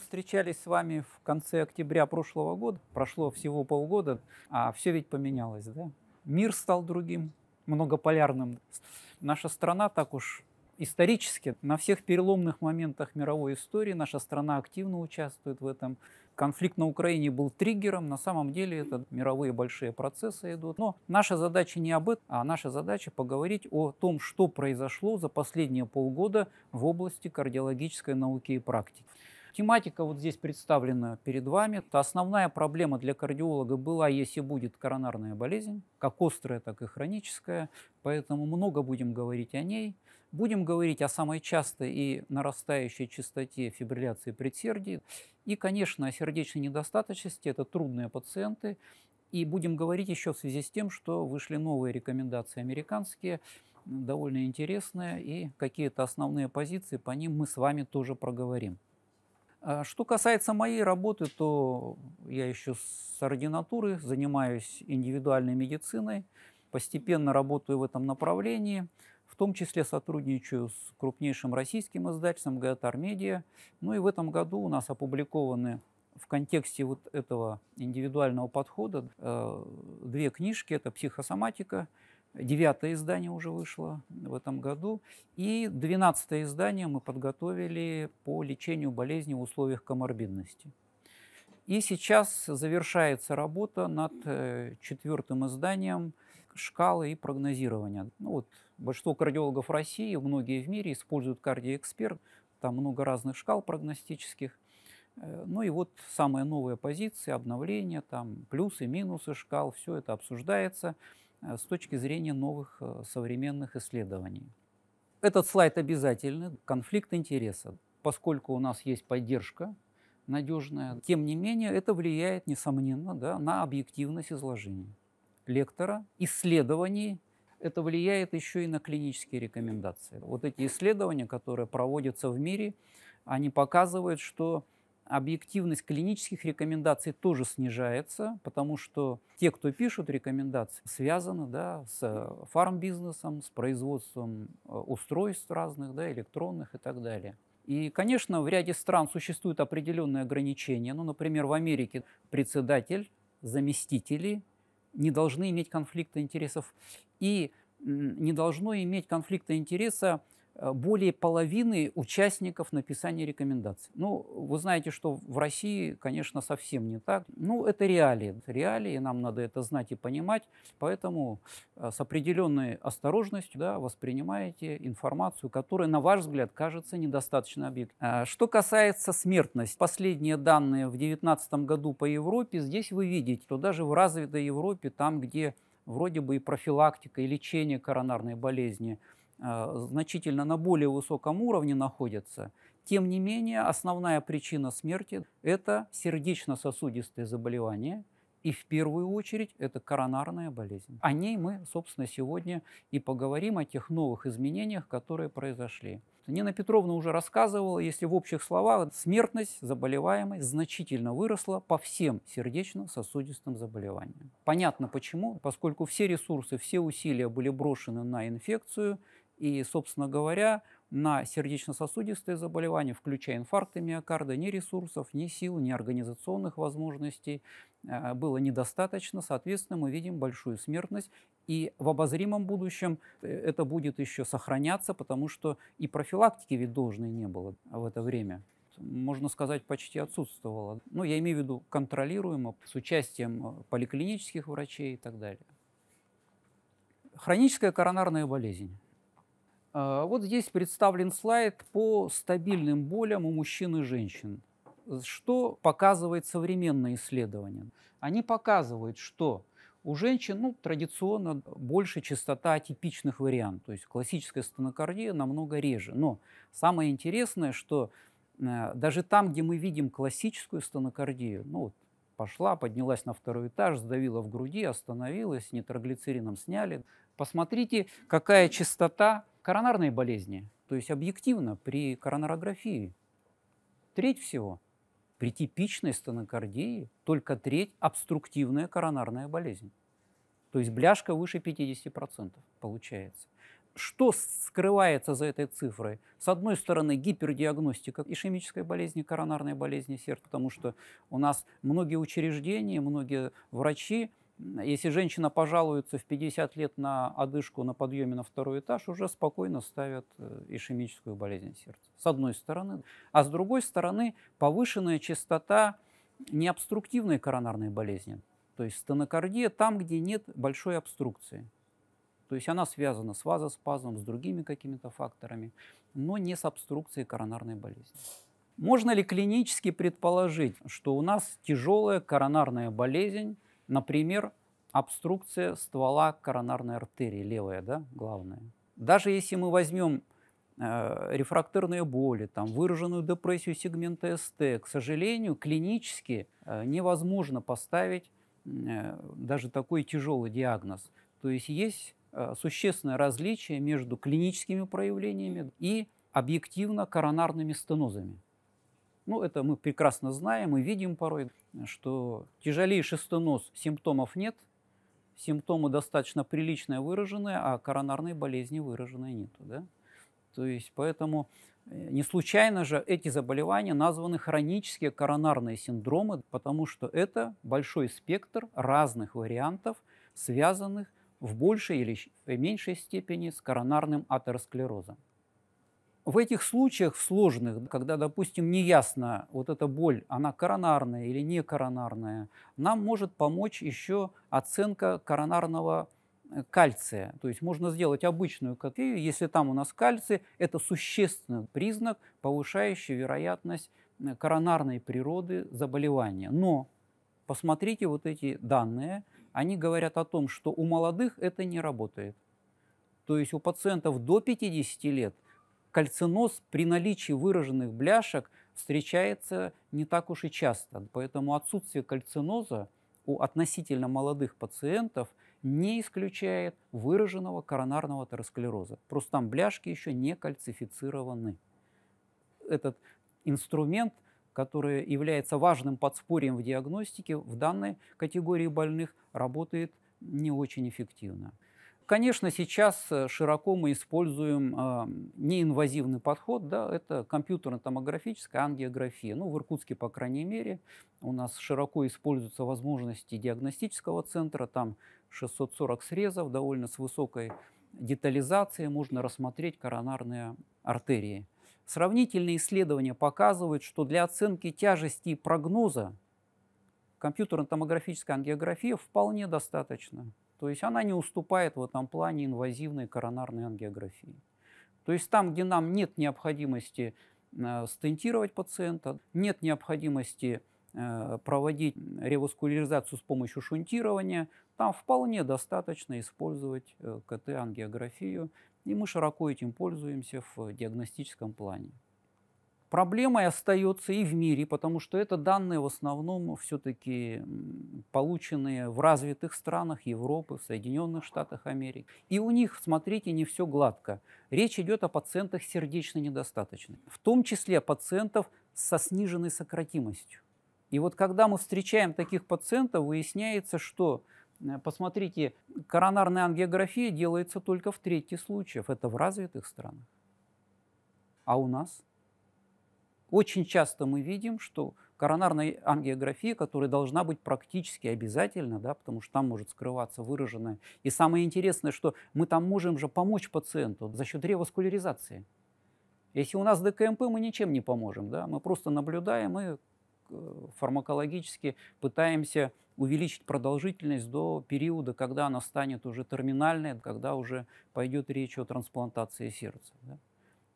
встречались с вами в конце октября прошлого года, прошло всего полгода, а все ведь поменялось, да? Мир стал другим, многополярным. Наша страна так уж исторически на всех переломных моментах мировой истории наша страна активно участвует в этом. Конфликт на Украине был триггером, на самом деле это мировые большие процессы идут. Но наша задача не об этом, а наша задача поговорить о том, что произошло за последние полгода в области кардиологической науки и практики. Тематика вот здесь представлена перед вами. Это основная проблема для кардиолога была, если будет коронарная болезнь, как острая, так и хроническая. Поэтому много будем говорить о ней. Будем говорить о самой частой и нарастающей частоте фибрилляции предсердий. И, конечно, о сердечной недостаточности. Это трудные пациенты. И будем говорить еще в связи с тем, что вышли новые рекомендации американские, довольно интересные, и какие-то основные позиции по ним мы с вами тоже проговорим. А что касается моей работы, то я еще с ординатуры занимаюсь индивидуальной медициной, постепенно работаю в этом направлении, в том числе сотрудничаю с крупнейшим российским издательством «Геотар Медиа». Ну и в этом году у нас опубликованы в контексте вот этого индивидуального подхода э, две книжки. Это «Психосоматика» Девятое издание уже вышло в этом году. И двенадцатое издание мы подготовили по лечению болезни в условиях коморбидности. И сейчас завершается работа над э, четвертым изданием шкалы и прогнозирования. Ну, вот, большинство кардиологов России, многие в мире используют кардиоэксперт, там много разных шкал прогностических. Э, ну и вот самая новая позиция, обновление, там плюсы, минусы шкал, все это обсуждается. Э, с точки зрения новых э, современных исследований. Этот слайд обязательный, конфликт интереса. Поскольку у нас есть поддержка надежная, тем не менее это влияет, несомненно, да, на объективность изложения лектора, исследований. Это влияет еще и на клинические рекомендации. Вот эти исследования, которые проводятся в мире, они показывают, что объективность клинических рекомендаций тоже снижается, потому что те, кто пишут рекомендации, связаны да, с э, фармбизнесом, с производством э, устройств разных, да, электронных и так далее. И, конечно, в ряде стран существуют определенные ограничения. Ну, например, в Америке председатель, заместители не должны иметь конфликта интересов. И не должно иметь конфликта интереса Э, более половины участников написания рекомендаций. Ну, вы знаете, что в России, конечно, совсем не так. Ну, это реалии. Реалии, нам надо это знать и понимать. Поэтому э, с определенной осторожностью да, воспринимаете информацию, которая, на ваш взгляд, кажется недостаточно объективной. Э, что касается смертности. Последние данные в 2019 году по Европе. Здесь вы видите, что даже в развитой Европе, там, где вроде бы и профилактика, и лечение коронарной болезни – а, значительно на более высоком уровне находятся. Тем не менее, основная причина смерти – это сердечно-сосудистые заболевания, и в первую очередь это коронарная болезнь. О ней мы, собственно, сегодня и поговорим, о тех новых изменениях, которые произошли. Нина Петровна уже рассказывала, если в общих словах, смертность заболеваемой значительно выросла по всем сердечно-сосудистым заболеваниям. Понятно почему, поскольку все ресурсы, все усилия были брошены на инфекцию – и, собственно говоря, на сердечно-сосудистые заболевания, включая инфаркты миокарда, ни ресурсов, ни сил, ни организационных возможностей э, было недостаточно. Соответственно, мы видим большую смертность. И в обозримом будущем э, это будет еще сохраняться, потому что и профилактики ведь должной не было в это время можно сказать, почти отсутствовало. Ну, я имею в виду контролируемо, с участием поликлинических врачей и так далее. Хроническая коронарная болезнь. А, вот здесь представлен слайд по стабильным болям у мужчин и женщин. Что показывает современное исследование? Они показывают, что у женщин ну, традиционно больше частота атипичных вариантов, то есть классическая стенокардия намного реже. Но самое интересное, что э, даже там, где мы видим классическую стенокардию, ну, вот пошла, поднялась на второй этаж, сдавила в груди, остановилась, нитроглицерином сняли. Посмотрите, какая частота Коронарные болезни, то есть объективно при коронарографии, треть всего. При типичной стенокардии только треть обструктивная коронарная болезнь. То есть бляшка выше 50% получается. Что скрывается за этой цифрой? С одной стороны, гипердиагностика ишемической болезни, коронарной болезни сердца, потому что у нас многие учреждения, многие врачи если женщина пожалуется в 50 лет на одышку на подъеме на второй этаж, уже спокойно ставят э, ишемическую болезнь сердца. С одной стороны. А с другой стороны, повышенная частота необструктивной коронарной болезни. То есть стенокардия там, где нет большой обструкции. То есть она связана с вазоспазмом, с другими какими-то факторами, но не с обструкцией коронарной болезни. Можно ли клинически предположить, что у нас тяжелая коронарная болезнь, Например, обструкция ствола коронарной артерии, левая, да, главная. Даже если мы возьмем э, рефрактерные боли, там, выраженную депрессию сегмента СТ, к сожалению, клинически э, невозможно поставить э, даже такой тяжелый диагноз. То есть есть э, существенное различие между клиническими проявлениями и объективно коронарными стенозами. Ну, это мы прекрасно знаем и видим порой, что тяжелее шестонос симптомов нет, симптомы достаточно прилично выраженные, а коронарные болезни выраженной нет. Да? То есть поэтому э, не случайно же эти заболевания названы хронические коронарные синдромы, потому что это большой спектр разных вариантов, связанных в большей или меньшей степени с коронарным атеросклерозом. В этих случаях сложных, когда, допустим, неясно, вот эта боль, она коронарная или не коронарная, нам может помочь еще оценка коронарного э, кальция. То есть можно сделать обычную кофею, если там у нас кальций, это существенный признак, повышающий вероятность э, коронарной природы заболевания. Но посмотрите вот эти данные, они говорят о том, что у молодых это не работает. То есть у пациентов до 50 лет – кальциноз при наличии выраженных бляшек встречается не так уж и часто, поэтому отсутствие кальциноза у относительно молодых пациентов не исключает выраженного коронарного атеросклероза. Просто там бляшки еще не кальцифицированы. Этот инструмент, который является важным подспорьем в диагностике, в данной категории больных работает не очень эффективно. Конечно, сейчас э, широко мы используем а, неинвазивный подход, да, это компьютерно-томографическая ангиография. Ну, в Иркутске, по крайней мере, у нас широко используются возможности диагностического центра, там 640 срезов, довольно с высокой детализацией можно рассмотреть коронарные артерии. Сравнительные исследования показывают, что для оценки тяжести и прогноза компьютерно-томографическая ангиография вполне достаточно. То есть она не уступает в этом плане инвазивной коронарной ангиографии. То есть там, где нам нет необходимости э, стентировать пациента, нет необходимости э, проводить реваскуляризацию с помощью шунтирования, там вполне достаточно использовать э, КТ-ангиографию, и мы широко этим пользуемся в диагностическом плане. Проблемой остается и в мире, потому что это данные в основном все-таки полученные в развитых странах Европы, в Соединенных Штатах Америки. И у них, смотрите, не все гладко. Речь идет о пациентах сердечно недостаточных, в том числе пациентов со сниженной сократимостью. И вот когда мы встречаем таких пациентов, выясняется, что э, Посмотрите, коронарная ангиография делается только в третьих случаях, Это в развитых странах. А у нас – очень часто мы видим, что коронарная ангиография, которая должна быть практически обязательно, да, потому что там может скрываться выраженное. И самое интересное, что мы там можем же помочь пациенту за счет реваскуляризации. Если у нас ДКМП, мы ничем не поможем. Да? Мы просто наблюдаем и э, фармакологически пытаемся увеличить продолжительность до периода, когда она станет уже терминальной, когда уже пойдет речь о трансплантации сердца. Да?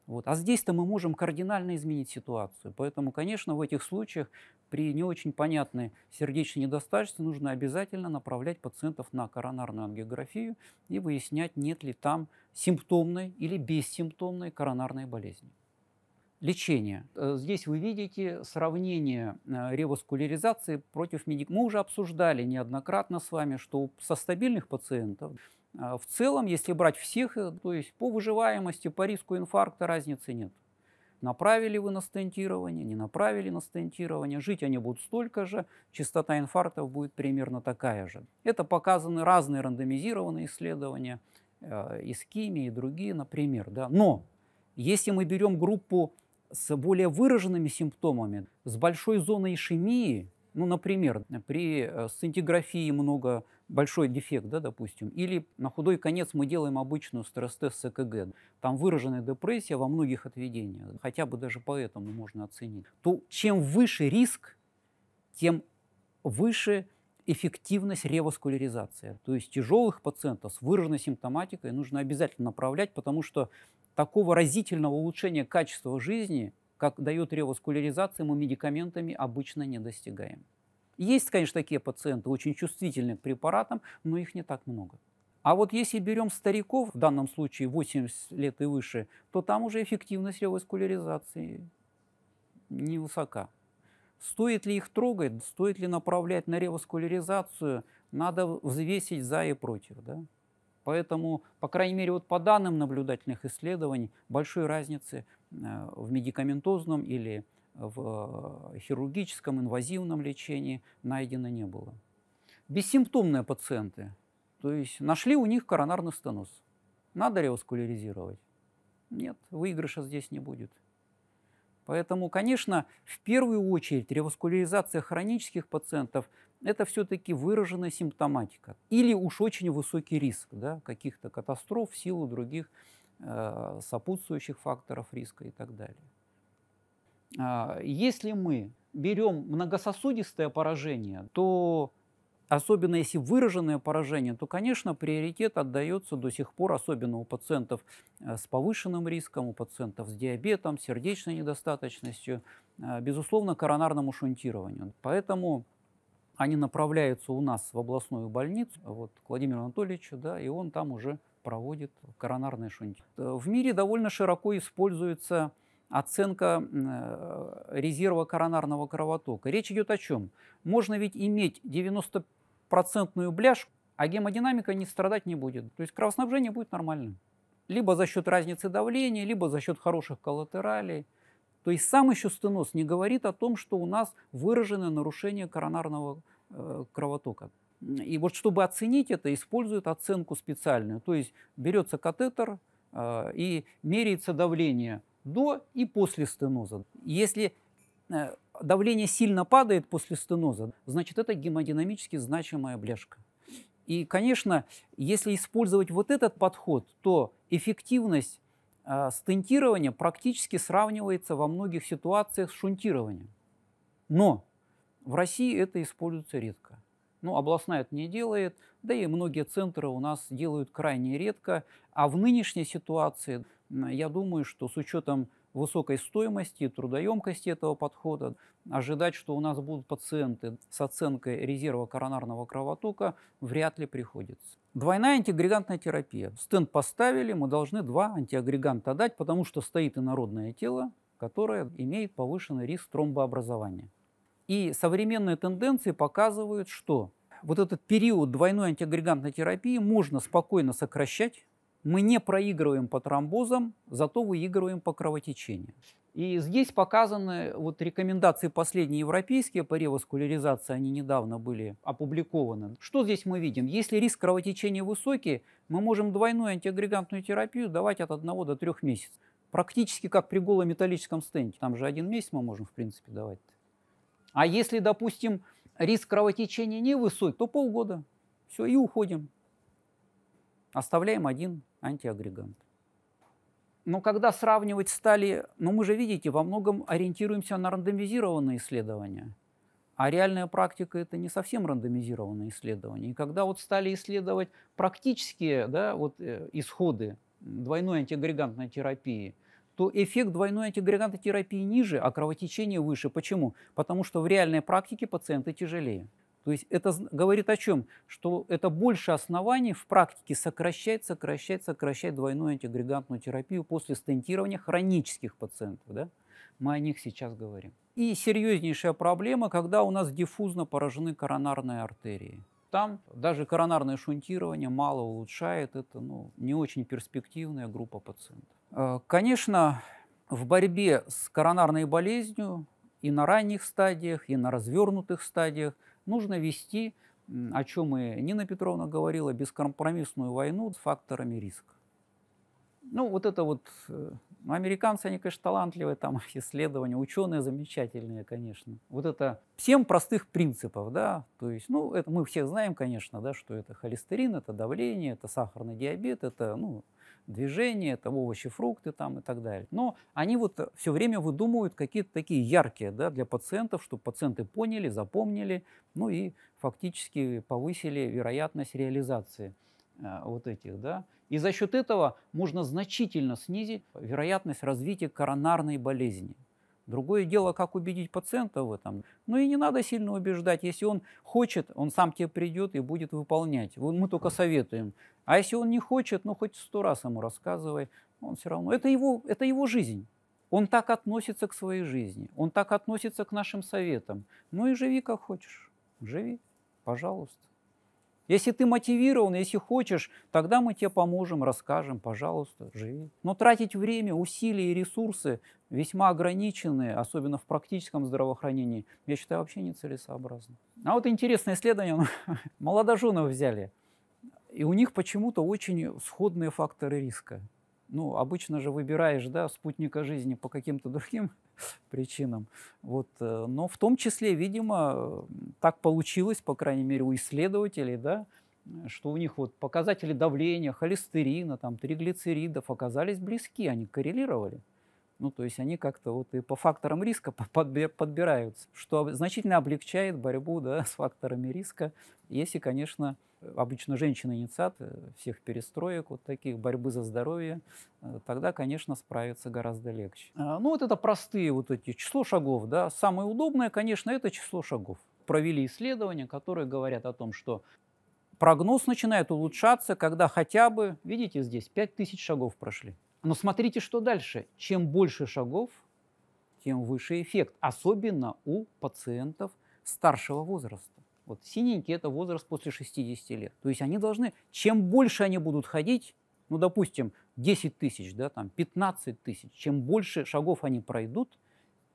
Вот. А здесь-то мы можем кардинально изменить ситуацию. Поэтому, конечно, в этих случаях при не очень понятной сердечной недостаточности нужно обязательно направлять пациентов на коронарную ангиографию и выяснять, нет ли там симптомной или бессимптомной коронарной болезни. Лечение. Э, здесь вы видите сравнение э, реваскуляризации против медик. Мы уже обсуждали неоднократно с вами, что со стабильных пациентов а, в целом, если брать всех, э, то есть по выживаемости, по риску инфаркта разницы нет. Направили вы на стентирование, не направили на стентирование, жить они будут столько же, частота инфарктов будет примерно такая же. Это показаны разные рандомизированные исследования, а, искими и другие, например. Да? Но если мы берем группу с более выраженными симптомами, с большой зоной ишемии, ну, например, при э, сцинтиграфии много большой дефект, да, допустим, или на худой конец мы делаем обычную стресс-тест с ЭКГ, там выраженная депрессия во многих отведениях, хотя бы даже поэтому можно оценить, то чем выше риск, тем выше эффективность реваскуляризации. То есть тяжелых пациентов с выраженной симптоматикой нужно обязательно направлять, потому что такого разительного улучшения качества жизни, как дает реваскуляризация, мы медикаментами обычно не достигаем. Есть, конечно, такие пациенты, очень чувствительные к препаратам, но их не так много. А вот если берем стариков, в данном случае 80 лет и выше, то там уже эффективность ревоскуляризации невысока. Стоит ли их трогать, стоит ли направлять на ревоскуляризацию, надо взвесить за и против. Да? Поэтому, по крайней мере, вот по данным наблюдательных исследований, большой разницы э, в медикаментозном или в э, хирургическом, инвазивном лечении найдено не было. Бессимптомные пациенты, то есть нашли у них коронарный стеноз. Надо реваскуляризировать? Нет, выигрыша здесь не будет. Поэтому, конечно, в первую очередь реваскуляризация хронических пациентов – это все-таки выраженная симптоматика. Или уж очень высокий риск да, каких-то катастроф в силу других э, сопутствующих факторов риска и так далее. А, если мы берем многососудистое поражение, то особенно если выраженное поражение, то, конечно, приоритет отдается до сих пор, особенно у пациентов э, с повышенным риском, у пациентов с диабетом, сердечной недостаточностью, э, безусловно, коронарному шунтированию. Поэтому они направляются у нас в областную больницу, вот, к Владимиру Анатольевичу, да, и он там уже проводит коронарное шунтирование. Э, в мире довольно широко используется оценка э, резерва коронарного кровотока. Речь идет о чем? Можно ведь иметь 90-процентную бляшку, а гемодинамика не страдать не будет. То есть кровоснабжение будет нормальным. Либо за счет разницы давления, либо за счет хороших коллатералей. То есть сам еще стеноз не говорит о том, что у нас выражено нарушение коронарного э, кровотока. И вот чтобы оценить это, используют оценку специальную. То есть берется катетер э, и меряется давление до и после стеноза. Если э, давление сильно падает после стеноза, значит, это гемодинамически значимая бляшка. И, конечно, если использовать вот этот подход, то эффективность э, стентирования практически сравнивается во многих ситуациях с шунтированием. Но в России это используется редко. Ну, областная это не делает, да и многие центры у нас делают крайне редко. А в нынешней ситуации, я думаю, что с учетом высокой стоимости, трудоемкости этого подхода, ожидать, что у нас будут пациенты с оценкой резерва коронарного кровотока, вряд ли приходится. Двойная антиагрегантная терапия. Стенд поставили, мы должны два антиагреганта дать, потому что стоит инородное тело, которое имеет повышенный риск тромбообразования. И современные тенденции показывают, что вот этот период двойной антиагрегантной терапии можно спокойно сокращать. Мы не проигрываем по тромбозам, зато выигрываем по кровотечению. И здесь показаны вот рекомендации последние европейские по реваскуляризации, они недавно были опубликованы. Что здесь мы видим? Если риск кровотечения высокий, мы можем двойную антиагрегантную терапию давать от 1 до 3 месяцев. Практически как при голом металлическом стенте. Там же один месяц мы можем, в принципе, давать. А если, допустим, риск кровотечения невысок, то полгода. Все, и уходим. Оставляем один антиагрегант. Но когда сравнивать стали, ну мы же, видите, во многом ориентируемся на рандомизированные исследования. А реальная практика – это не совсем рандомизированные исследования. И когда вот стали исследовать практические да, вот, э, исходы двойной антиагрегантной терапии – то эффект двойной антигрегантотерапии ниже, а кровотечение выше. Почему? Потому что в реальной практике пациенты тяжелее. То есть это говорит о чем? Что это больше оснований в практике сокращать, сокращать, сокращать двойную антигрегантную терапию после стентирования хронических пациентов. Да? Мы о них сейчас говорим. И серьезнейшая проблема, когда у нас диффузно поражены коронарные артерии там даже коронарное шунтирование мало улучшает. Это ну, не очень перспективная группа пациентов. Э, конечно, в борьбе с коронарной болезнью и на ранних стадиях, и на развернутых стадиях нужно вести, о чем и Нина Петровна говорила, бескомпромиссную войну с факторами риска. Ну, вот это вот э, ну, американцы, они, конечно, талантливые, там исследования, ученые замечательные, конечно. Вот это всем простых принципов, да, то есть, ну, это мы все знаем, конечно, да, что это холестерин, это давление, это сахарный диабет, это, ну, движение, это овощи, фрукты там и так далее. Но они вот все время выдумывают какие-то такие яркие, да, для пациентов, чтобы пациенты поняли, запомнили, ну и фактически повысили вероятность реализации э, вот этих, да, и за счет этого можно значительно снизить вероятность развития коронарной болезни. Другое дело, как убедить пациента в этом. Ну и не надо сильно убеждать. Если он хочет, он сам тебе придет и будет выполнять. Мы только советуем. А если он не хочет, ну хоть сто раз ему рассказывай, он все равно. Это его, это его жизнь. Он так относится к своей жизни, он так относится к нашим советам. Ну и живи как хочешь. Живи, пожалуйста. Если ты мотивирован, если хочешь, тогда мы тебе поможем, расскажем, пожалуйста, живи. Но тратить время, усилия и ресурсы весьма ограниченные, особенно в практическом здравоохранении, я считаю, вообще нецелесообразно. А вот интересное исследование, молодоженов взяли, и у них почему-то очень сходные факторы риска. Ну, обычно же выбираешь, да, спутника жизни по каким-то другим причинам. Вот. Э, но в том числе, видимо, так получилось, по крайней мере, у исследователей, да, что у них вот показатели давления, холестерина, там, триглицеридов оказались близки, они коррелировали. Ну, то есть они как-то вот и по факторам риска подбираются, что значительно облегчает борьбу да, с факторами риска, если, конечно, обычно женщины инициат э, всех перестроек, вот таких, борьбы за здоровье, э, тогда, конечно, справиться гораздо легче. А, ну, вот это простые вот эти число шагов, да. Самое удобное, конечно, это число шагов. Провели исследования, которые говорят о том, что прогноз начинает улучшаться, когда хотя бы, видите здесь, 5000 шагов прошли. Но смотрите, что дальше. Чем больше шагов, тем выше эффект, особенно у пациентов старшего возраста. Вот синенький – это возраст после 60 лет. То есть они должны, чем больше они будут ходить, ну, допустим, 10 тысяч, да, там, 15 тысяч, чем больше шагов они пройдут,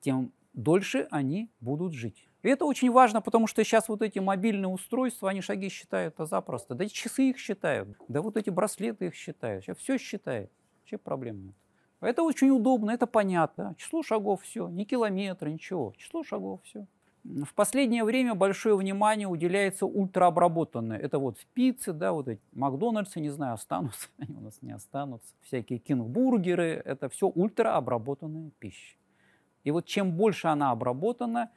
тем дольше они будут жить. И это очень важно, потому что сейчас вот эти мобильные устройства, они шаги считают а запросто. Да часы их считают, да вот эти браслеты их считают, сейчас все считает. Вообще проблем нет. Это очень удобно, это понятно. Число шагов все, не километры, ничего. Число шагов все. В последнее время большое внимание уделяется ультраобработанное. Это вот пиццы, да, вот эти Макдональдсы, не знаю, останутся, они у нас не останутся. Всякие кингбургеры, это все ультраобработанная пища. И вот чем больше она обработана,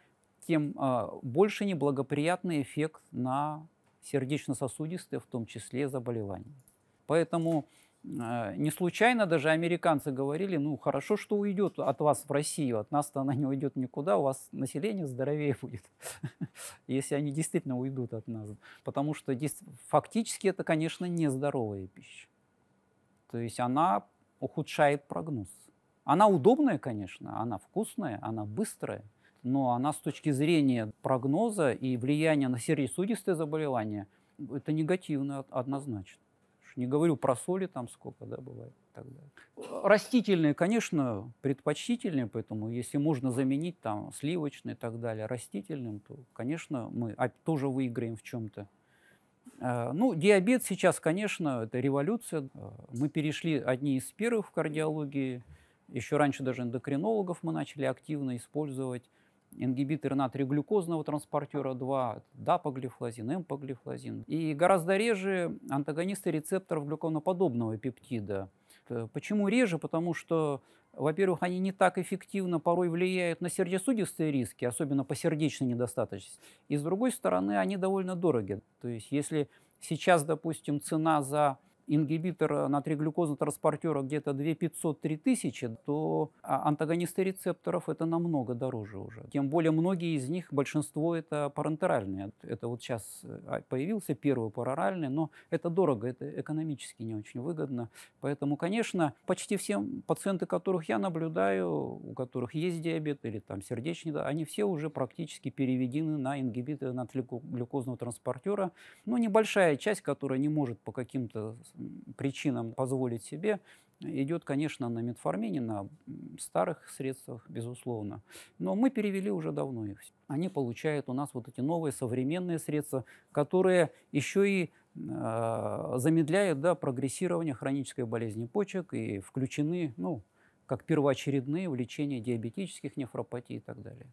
тем э, больше неблагоприятный эффект на сердечно-сосудистые, в том числе заболевания. Поэтому а, не случайно даже американцы говорили, ну хорошо, что уйдет от вас в Россию, от нас-то она не уйдет никуда, у вас население здоровее будет, если они действительно уйдут от нас. Потому что фактически это, конечно, нездоровая пища. То есть она ухудшает прогноз. Она удобная, конечно, она вкусная, она быстрая, но она с точки зрения прогноза и влияния на сердечно-сосудистые заболевания, это негативно однозначно. Не говорю про соли там сколько, да, бывает. тогда. Э, растительные, конечно, предпочтительнее, поэтому если можно заменить там сливочные и так далее растительным, то, конечно, мы а, тоже выиграем в чем-то. Э, ну, диабет сейчас, конечно, это революция. Э, мы перешли одни из первых в кардиологии. Еще раньше даже эндокринологов мы начали активно использовать ингибиторы натрий-глюкозного транспортера 2, дапоглифлозин, эмпоглифлозин. И гораздо реже антагонисты рецепторов глюконоподобного пептида. Э, почему реже? Потому что, во-первых, они не так эффективно порой влияют на сердечно-судистые риски, особенно по сердечной недостаточности. И с другой стороны, они довольно дороги. То есть если сейчас, допустим, цена за ингибитор э, натрий-глюкозно-транспортера где-то 2500-3000, тысячи, то а, антагонисты рецепторов это намного дороже уже. Тем более многие из них, большинство это парентеральные. Это вот сейчас э, а, появился первый пароральный, но это дорого, это экономически не очень выгодно. Поэтому, конечно, почти все пациенты, которых я наблюдаю, у которых есть диабет или там сердечный, они все уже практически переведены на ингибиторы натрий-глюкозного транспортера. Но ну, небольшая часть, которая не может по каким-то причинам позволить себе, идет, конечно, на метформине, на старых средствах, безусловно. Но мы перевели уже давно их. Они получают у нас вот эти новые современные средства, которые еще и э, замедляют да, прогрессирование хронической болезни почек и включены ну, как первоочередные в лечение диабетических нефропатий и так далее.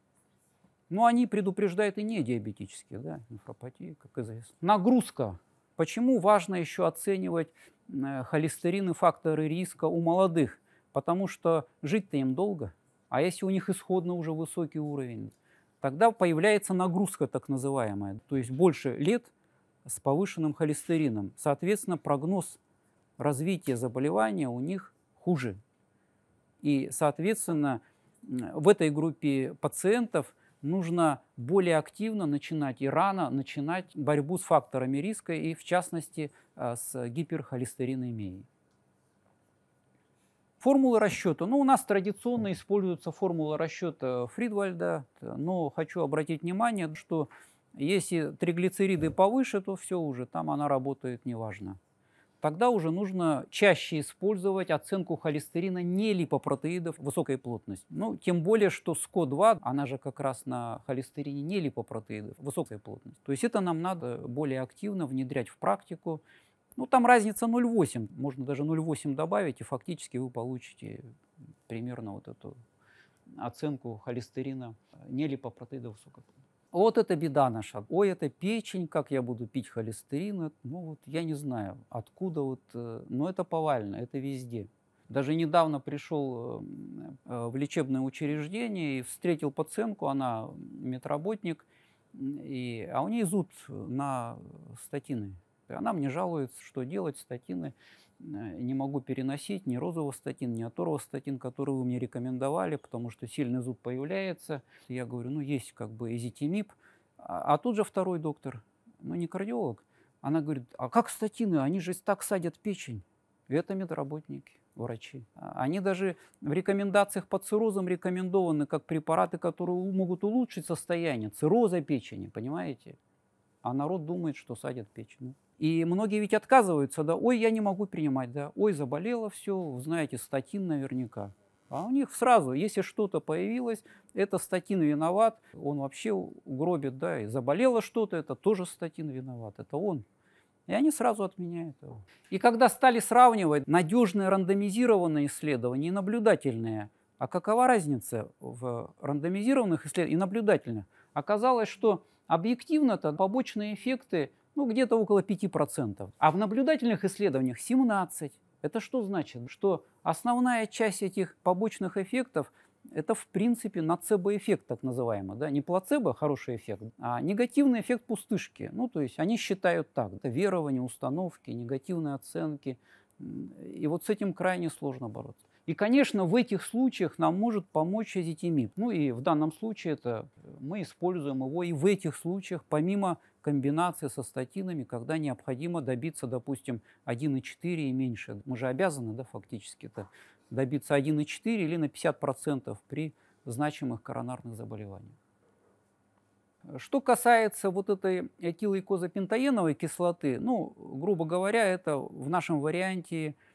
Но они предупреждают и не диабетические да, нефропатии, как известно. Нагрузка Почему важно еще оценивать э, холестерин и факторы риска у молодых? Потому что жить-то им долго, а если у них исходно уже высокий уровень, тогда появляется нагрузка так называемая, то есть больше лет с повышенным холестерином. Соответственно, прогноз развития заболевания у них хуже. И, соответственно, в этой группе пациентов нужно более активно начинать и рано начинать борьбу с факторами риска и, в частности, э, с гиперхолестеринемией. формула расчета. Ну, у нас традиционно используется формула расчета Фридвальда, но хочу обратить внимание, что если триглицериды повыше, то все уже, там она работает неважно тогда уже нужно чаще использовать оценку холестерина не липопротеидов высокой плотности. Ну, тем более, что СКО-2, она же как раз на холестерине не липопротеидов высокой плотности. То есть это нам надо более активно внедрять в практику. Ну, там разница 0,8, можно даже 0,8 добавить, и фактически вы получите примерно вот эту оценку холестерина не липопротеидов высокой плотности. Вот это беда наша. Ой, это печень, как я буду пить холестерин. Ну вот я не знаю, откуда вот. Э, но это повально, это везде. Даже недавно пришел э, э, в лечебное учреждение и встретил пациентку, она медработник, и, а у нее зуд на статины. И она мне жалуется, что делать, статины э, не могу переносить, ни розовостатин, ни аторвостатин, который вы мне рекомендовали, потому что сильный зуб появляется. Я говорю, ну есть как бы эзитимиб, а, а тут же второй доктор, ну не кардиолог, она говорит, а как статины, они же так садят печень. Это медработники, врачи. А, они даже в рекомендациях по циррозам рекомендованы как препараты, которые могут улучшить состояние цирроза печени, понимаете? А народ думает, что садят печь. И многие ведь отказываются, да, ой, я не могу принимать, да, ой, заболело все, знаете, статин наверняка. А у них сразу, если что-то появилось, это статин виноват, он вообще гробит, да, и заболело что-то, это тоже статин виноват, это он. И они сразу отменяют его. И когда стали сравнивать надежные рандомизированные исследования и наблюдательные, а какова разница в рандомизированных исследованиях и наблюдательных? Оказалось, что объективно-то побочные эффекты ну, где-то около 5%, а в наблюдательных исследованиях 17%. Это что значит? Что основная часть этих побочных эффектов это в принципе нацебоэффект, так называемый. Да? Не плацебо, хороший эффект, а негативный эффект пустышки. Ну, то есть они считают так. Это верование, установки, негативные оценки. И вот с этим крайне сложно бороться. И, конечно, в этих случаях нам может помочь азитимиб. Ну и в данном случае это мы используем его и в этих случаях, помимо комбинации со статинами, когда необходимо добиться, допустим, 1,4 и меньше. Мы же обязаны, да, фактически-то, добиться 1,4 или на 50% при значимых коронарных заболеваниях. Что касается вот этой этилоикозапентаеновой кислоты, ну, грубо говоря, это в нашем варианте –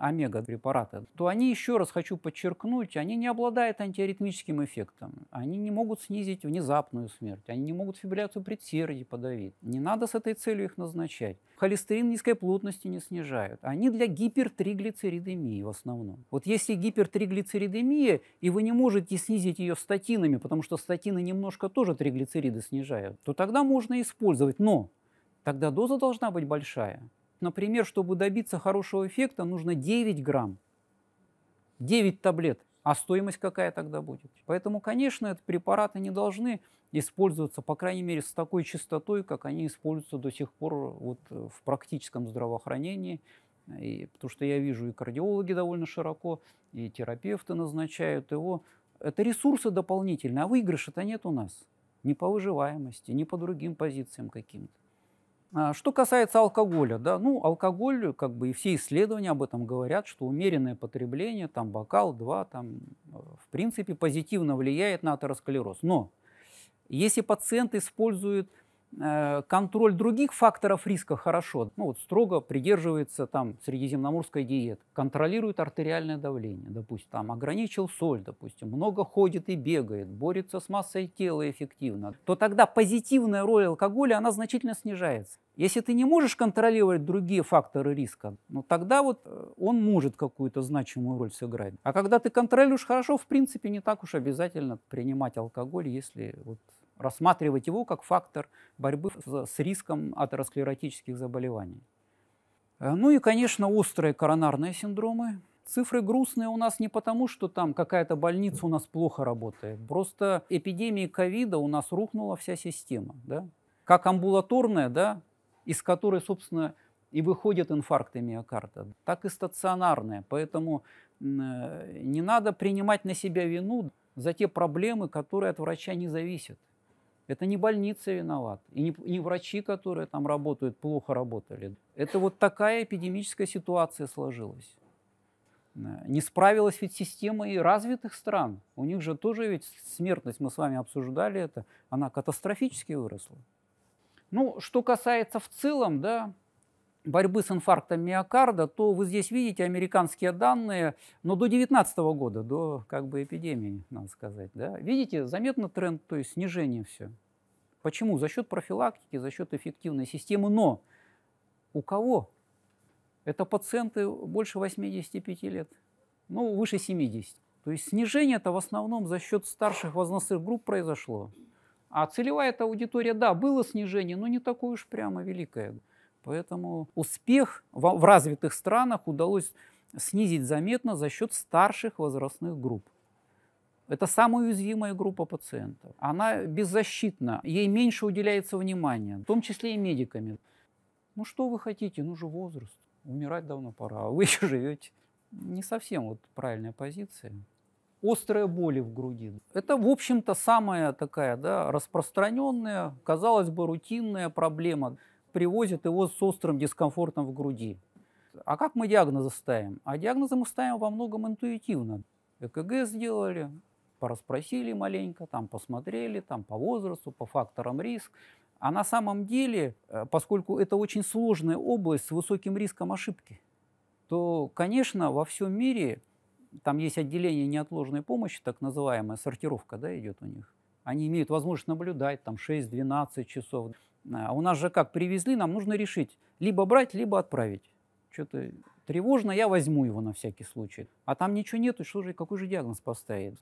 омега-препараты, то они, еще раз хочу подчеркнуть, они не обладают антиаритмическим эффектом. Они не могут снизить внезапную смерть, они не могут фибрилляцию предсердий подавить. Не надо с этой целью их назначать. Холестерин низкой плотности не снижают. Они для гипертриглицеридемии в основном. Вот если гипертриглицеридемия, и вы не можете снизить ее статинами, потому что статины немножко тоже триглицериды снижают, то тогда можно использовать. Но тогда доза должна быть большая например, чтобы добиться хорошего эффекта, нужно 9 грамм, 9 таблет. А стоимость какая тогда будет? Поэтому, конечно, эти препараты не должны использоваться, по крайней мере, с такой частотой, как они используются до сих пор вот в практическом здравоохранении. И, потому что я вижу, и кардиологи довольно широко, и терапевты назначают его. Это ресурсы дополнительные, а выигрыша-то нет у нас. Ни по выживаемости, ни по другим позициям каким-то. А, что касается алкоголя, да, ну, алкоголь, как бы и все исследования об этом говорят, что умеренное потребление, там, бокал, два, там, э, в принципе, позитивно влияет на атеросклероз. Но если пациент использует Э, контроль других факторов риска хорошо. Ну, вот строго придерживается там средиземноморской диеты. Контролирует артериальное давление, допустим, там ограничил соль, допустим, много ходит и бегает, борется с массой тела эффективно, то тогда позитивная роль алкоголя, она значительно снижается. Если ты не можешь контролировать другие факторы риска, ну тогда вот э, он может какую-то значимую роль сыграть. А когда ты контролируешь хорошо, в принципе, не так уж обязательно принимать алкоголь, если вот рассматривать его как фактор борьбы с риском атеросклеротических заболеваний. Э, ну и, конечно, острые коронарные синдромы. Цифры грустные у нас не потому, что там какая-то больница у нас плохо работает. Просто эпидемии ковида у нас рухнула вся система. Да? Как амбулаторная, да, из которой, собственно, и выходят инфаркты миокарда, так и стационарная. Поэтому э, не надо принимать на себя вину за те проблемы, которые от врача не зависят. Это не больница виноват, и не, и не врачи, которые там работают, плохо работали. Это вот такая эпидемическая ситуация сложилась. Не справилась ведь система и развитых стран. У них же тоже ведь смертность, мы с вами обсуждали это, она катастрофически выросла. Ну, что касается в целом, да, борьбы с инфарктом миокарда, то вы здесь видите американские данные, но до 19 года, до как бы эпидемии, надо сказать. Да? Видите, заметно тренд, то есть снижение все. Почему? За счет профилактики, за счет эффективной системы. Но у кого? Это пациенты больше 85 лет, ну, выше 70. То есть снижение это в основном за счет старших возрастных групп произошло. А целевая эта аудитория, да, было снижение, но не такое уж прямо великое. Поэтому успех в развитых странах удалось снизить заметно за счет старших возрастных групп. Это самая уязвимая группа пациентов. Она беззащитна, ей меньше уделяется внимания, в том числе и медиками. Ну что вы хотите, ну же возраст, умирать давно пора, а вы еще живете. Не совсем вот правильная позиция. Острые боли в груди. Это, в общем-то, самая такая да, распространенная, казалось бы, рутинная проблема привозят его с острым дискомфортом в груди. А как мы диагнозы ставим? А диагнозы мы ставим во многом интуитивно. ЭКГ сделали, пораспросили маленько, там посмотрели, там по возрасту, по факторам риск. А на самом деле, э, поскольку это очень сложная область с высоким риском ошибки, то, конечно, во всем мире там есть отделение неотложной помощи, так называемая сортировка да, идет у них. Они имеют возможность наблюдать там 6-12 часов. А у нас же как, привезли, нам нужно решить, либо брать, либо отправить. Что-то тревожно, я возьму его на всякий случай. А там ничего нету, что же, какой же диагноз поставит?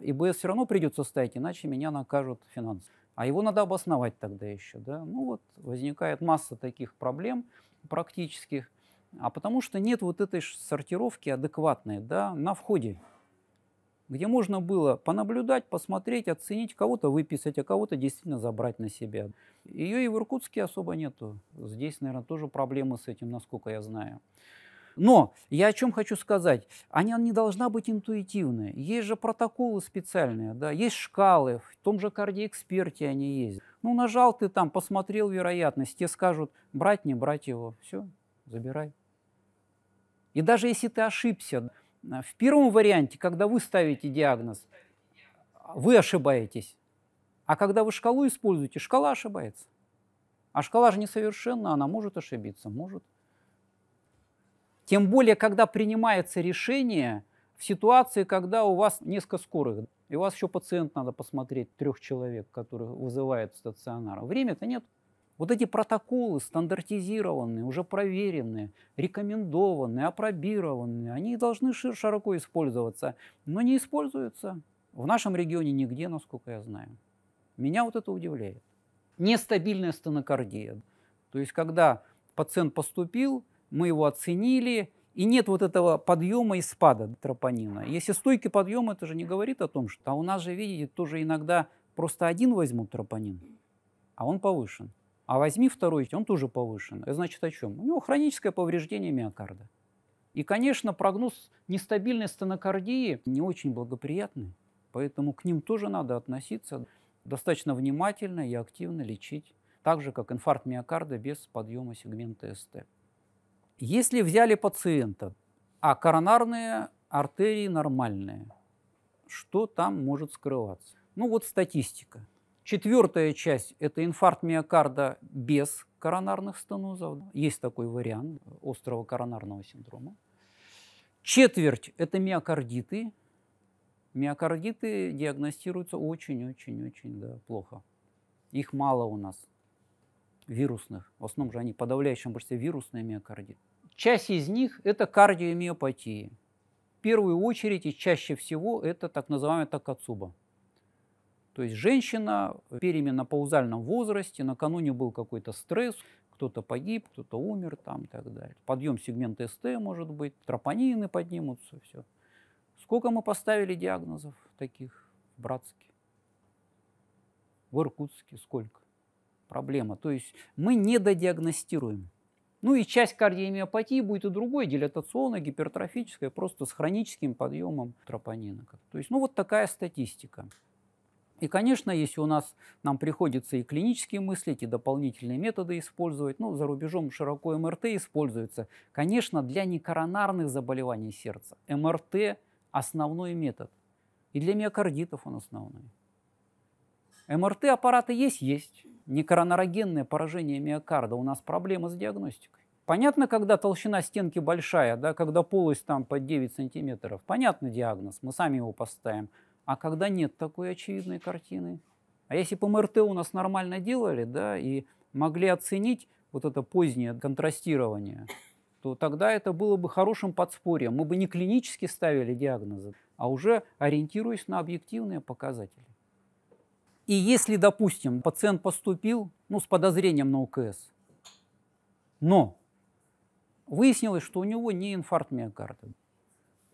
ИБС все равно придется ставить, иначе меня накажут финансы. А его надо обосновать тогда еще. Да? Ну вот, возникает масса таких проблем практических. А потому что нет вот этой сортировки адекватной да, на входе где можно было понаблюдать, посмотреть, оценить, кого-то выписать, а кого-то действительно забрать на себя. Ее и в Иркутске особо нету. Здесь, наверное, тоже проблемы с этим, насколько я знаю. Но я о чем хочу сказать. Они не должна быть интуитивной. Есть же протоколы специальные, да, есть шкалы, в том же кардиэксперте они есть. Ну, нажал ты там, посмотрел вероятность, тебе скажут, брать, не брать его. Все, забирай. И даже если ты ошибся, Э, в первом варианте, когда вы ставите диагноз, вы ошибаетесь. А когда вы шкалу используете, шкала ошибается. А шкала же несовершенна, она может ошибиться, может. Тем более, когда принимается решение в ситуации, когда у вас несколько скорых, и у вас еще пациент надо посмотреть, трех человек, которых вызывает в стационар. А время-то нет. Вот эти протоколы стандартизированные, уже проверенные, рекомендованные, апробированные, они должны широко использоваться, но не используются в нашем регионе нигде, насколько я знаю. Меня вот это удивляет. Нестабильная стенокардия. То есть, когда пациент поступил, мы его оценили, и нет вот этого подъема и спада тропонина. Если стойкий подъем, это же не говорит о том, что а у нас же, видите, тоже иногда просто один возьмут тропонин, а он повышен. А возьми второй, он тоже повышен. Это значит о чем? У него хроническое повреждение миокарда. И, конечно, прогноз нестабильной стенокардии не очень благоприятный. Поэтому к ним тоже надо относиться достаточно внимательно и активно лечить. Так же, как инфаркт миокарда без подъема сегмента СТ. Если взяли пациента, а коронарные артерии нормальные, что там может скрываться? Ну вот статистика. Четвертая часть – это инфаркт миокарда без коронарных стенозов. Есть такой вариант острого коронарного синдрома. Четверть – это миокардиты. Миокардиты диагностируются очень-очень-очень да, плохо. Их мало у нас, вирусных. В основном же они в подавляющем большинстве вирусные миокардиты. Часть из них – это кардиомиопатии. В первую очередь и чаще всего это так называемая такацуба. То есть женщина в переменопаузальном возрасте, накануне был какой-то стресс, кто-то погиб, кто-то умер там и так далее. Подъем сегмента СТ может быть, тропонины поднимутся, все. Сколько мы поставили диагнозов таких в Братске? В Иркутске сколько? Проблема. То есть мы не додиагностируем Ну и часть кардиомиопатии будет и другой, дилатационная, гипертрофическая, просто с хроническим подъемом тропонина. То есть, ну вот такая статистика. И, конечно, если у нас нам приходится и клинические мыслить, и дополнительные методы использовать, ну, за рубежом широко МРТ используется, конечно, для некоронарных заболеваний сердца МРТ – основной метод. И для миокардитов он основной. МРТ аппараты есть? Есть. Некоронарогенное поражение миокарда. У нас проблемы с диагностикой. Понятно, когда толщина стенки большая, да, когда полость там под 9 сантиметров. понятный диагноз, мы сами его поставим. А когда нет такой очевидной картины, а если по МРТ у нас нормально делали, да, и могли оценить вот это позднее контрастирование, то тогда это было бы хорошим подспорьем. Мы бы не клинически ставили диагнозы, а уже ориентируясь на объективные показатели. И если, допустим, пациент поступил ну, с подозрением на УКС, но выяснилось, что у него не инфаркт миокарда,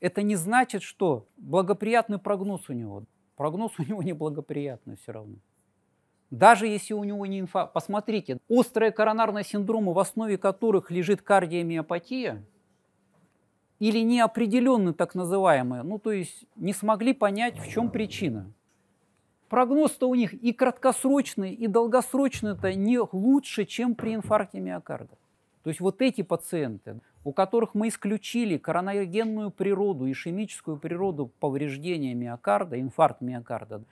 это не значит, что благоприятный прогноз у него. Прогноз у него неблагоприятный все равно. Даже если у него не инфа... Посмотрите, острые коронарные синдромы, в основе которых лежит кардиомиопатия, или неопределенные так называемые, ну то есть не смогли понять, в чем причина. Прогноз-то у них и краткосрочный, и долгосрочный-то не лучше, чем при инфаркте миокарда. То есть вот эти пациенты, у которых мы исключили короногенную природу, ишемическую природу повреждения миокарда, инфаркт миокарда,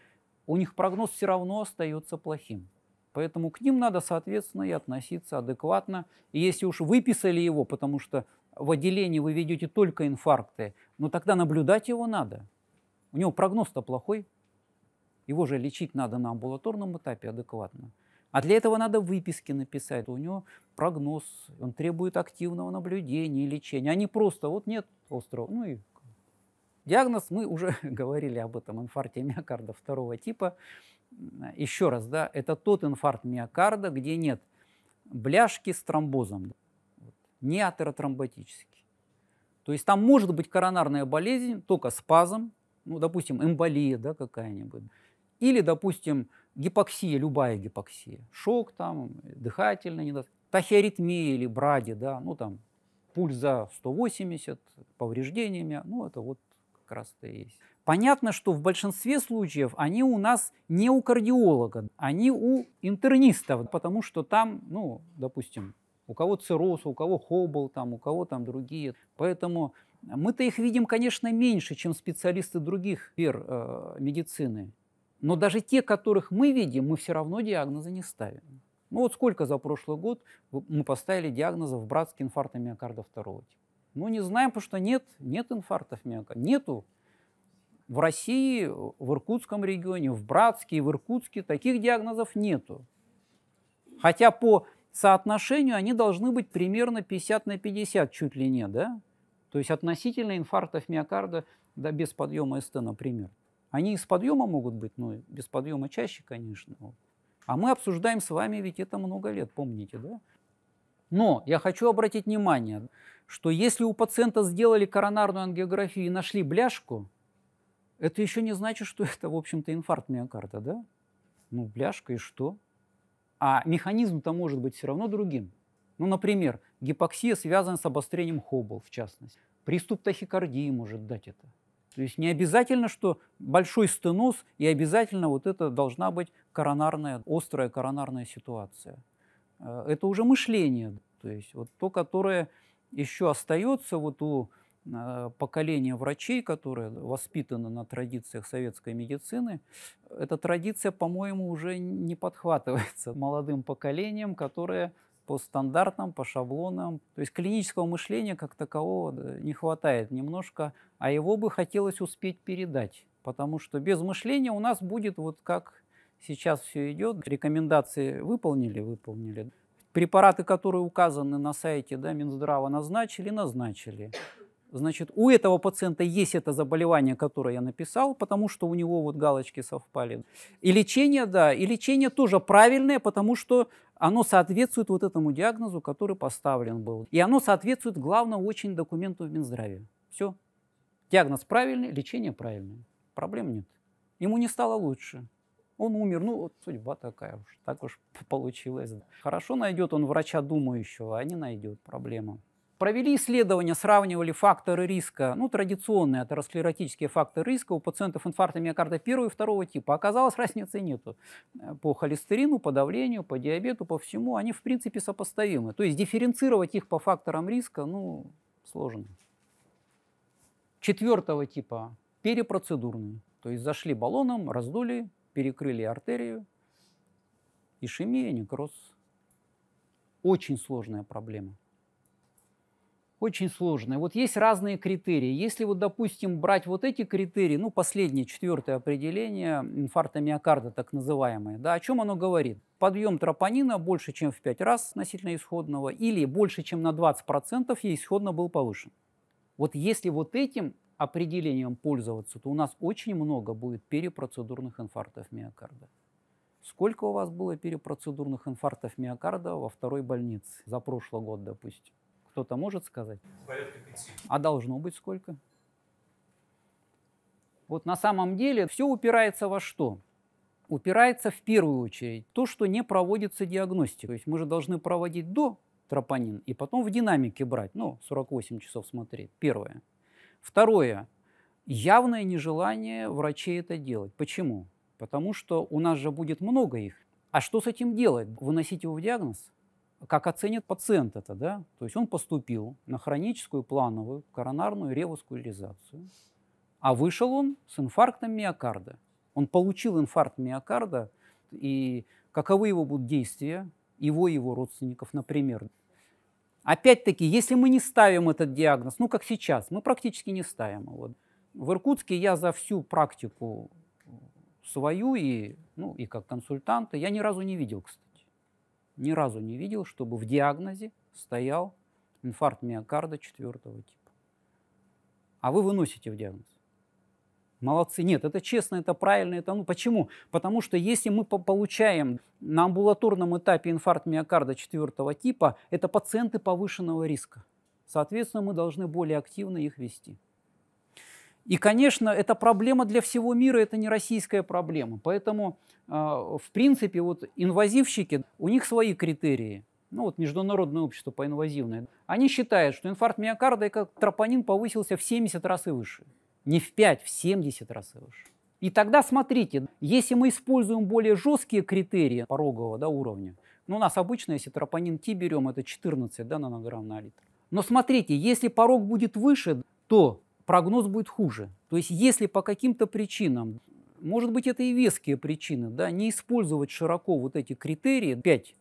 у них прогноз все равно остается плохим. Поэтому к ним надо, соответственно, и относиться адекватно. И если уж выписали его, потому что в отделении вы ведете только инфаркты, но ну тогда наблюдать его надо. У него прогноз-то плохой. Его же лечить надо на амбулаторном этапе адекватно. А для этого надо выписки написать. У него прогноз, он требует активного наблюдения и лечения. А не просто, вот нет острого, ну и диагноз. Мы уже говорили об этом инфаркте миокарда второго типа. Еще раз, да, это тот инфаркт миокарда, где нет бляшки с тромбозом, не атеротромботический. То есть там может быть коронарная болезнь, только спазм, ну, допустим, эмболия да, какая-нибудь. Или, допустим, гипоксия, любая гипоксия, шок там, дыхательный недостаточность, тахиаритмия или бради, да, ну там пульс за 180, повреждениями, ну это вот как раз-то и есть. Понятно, что в большинстве случаев они у нас не у кардиолога, они у интернистов, потому что там, ну, допустим, у кого цирроз, у кого хоббл, там, у кого там другие. Поэтому мы-то их видим, конечно, меньше, чем специалисты других сфер э, медицины. Но даже те, которых мы видим, мы все равно диагнозы не ставим. Ну вот сколько за прошлый год мы поставили диагнозов в братский инфаркт миокарда второго типа? Ну не знаем, потому что нет, нет инфарктов миокарда, нету. В России, в Иркутском регионе, в Братске, в Иркутске таких диагнозов нету. Хотя по соотношению они должны быть примерно 50 на 50, чуть ли не, да? То есть относительно инфарктов миокарда да, без подъема СТ, например. Они и с подъема могут быть, но ну, без подъема чаще, конечно. А мы обсуждаем с вами ведь это много лет, помните, да? Но я хочу обратить внимание, что если у пациента сделали коронарную ангиографию и нашли бляшку, это еще не значит, что это, в общем-то, инфаркт миокарда, да? Ну, бляшка и что? А механизм-то может быть все равно другим. Ну, например, гипоксия связана с обострением ХОБЛ, в частности. Приступ тахикардии может дать это. То есть не обязательно, что большой стеноз, и обязательно вот это должна быть коронарная, острая коронарная ситуация. Э, это уже мышление, то есть вот то, которое еще остается вот у э, поколения врачей, которые воспитаны на традициях советской медицины, эта традиция, по-моему, уже не подхватывается молодым поколением, которое по стандартам, по шаблонам. То есть клинического мышления как такового не хватает немножко, а его бы хотелось успеть передать. Потому что без мышления у нас будет вот как сейчас все идет. Рекомендации выполнили, выполнили. Препараты, которые указаны на сайте да, Минздрава, назначили, назначили. Значит, у этого пациента есть это заболевание, которое я написал, потому что у него вот галочки совпали. И лечение, да, и лечение тоже правильное, потому что оно соответствует вот этому диагнозу, который поставлен был. И оно соответствует главному очень документу в Минздраве. Все. Диагноз правильный, лечение правильное. Проблем нет. Ему не стало лучше. Он умер. Ну, вот судьба такая уж. Так уж получилось. Хорошо найдет он врача думающего, а не найдет проблему. Провели исследования, сравнивали факторы риска, ну, традиционные атеросклеротические факторы риска у пациентов инфаркта миокарда первого и второго типа. Оказалось, разницы нету. По холестерину, по давлению, по диабету, по всему, они, в принципе, сопоставимы. То есть дифференцировать их по факторам риска, ну, сложно. Четвертого типа – перепроцедурные. То есть зашли баллоном, раздули, перекрыли артерию, ишемия, некроз. Очень сложная проблема очень сложная. Вот есть разные критерии. Если вот, допустим, брать вот эти критерии, ну, последнее, четвертое определение, инфаркта миокарда так называемое, да, о чем оно говорит? Подъем тропонина больше, чем в 5 раз относительно исходного, или больше, чем на 20% ей исходно был повышен. Вот если вот этим определением пользоваться, то у нас очень много будет перепроцедурных инфарктов миокарда. Сколько у вас было перепроцедурных инфарктов миокарда во второй больнице за прошлый год, допустим? Кто-то может сказать? Порядка А должно быть сколько? Вот на самом деле все упирается во что? Упирается в первую очередь то, что не проводится диагностика. То есть мы же должны проводить до тропонин и потом в динамике брать, ну, 48 часов смотреть, первое. Второе, явное нежелание врачей это делать. Почему? Потому что у нас же будет много их. А что с этим делать? Выносить его в диагноз? как оценит пациент это, да? То есть он поступил на хроническую плановую коронарную реваскуляризацию, а вышел он с инфарктом миокарда. Он получил инфаркт миокарда, и каковы его будут действия, его и его родственников, например. Опять-таки, если мы не ставим этот диагноз, ну как сейчас, мы практически не ставим его. В Иркутске я за всю практику свою и, ну, и как консультанта я ни разу не видел, кстати ни разу не видел, чтобы в диагнозе стоял инфаркт миокарда четвертого типа. А вы выносите в диагноз. Молодцы. Нет, это честно, это правильно, это ну почему? Потому что если мы получаем на амбулаторном этапе инфаркт миокарда четвертого типа, это пациенты повышенного риска. Соответственно, мы должны более активно их вести. И, конечно, это проблема для всего мира, это не российская проблема. Поэтому, а, в принципе, вот инвазивщики, у них свои критерии. Ну вот Международное общество по инвазивной. Они считают, что инфаркт миокарда и как тропонин повысился в 70 раз и выше. Не в 5, в 70 раз и выше. И тогда смотрите, если мы используем более жесткие критерии порогового да, уровня, ну у нас обычно, если тропонин ти берем, это 14 да, нанограмм на литр. Но смотрите, если порог будет выше, то прогноз будет хуже. То есть если по каким-то причинам, может быть, это и веские причины, да, не использовать широко вот эти критерии, 5,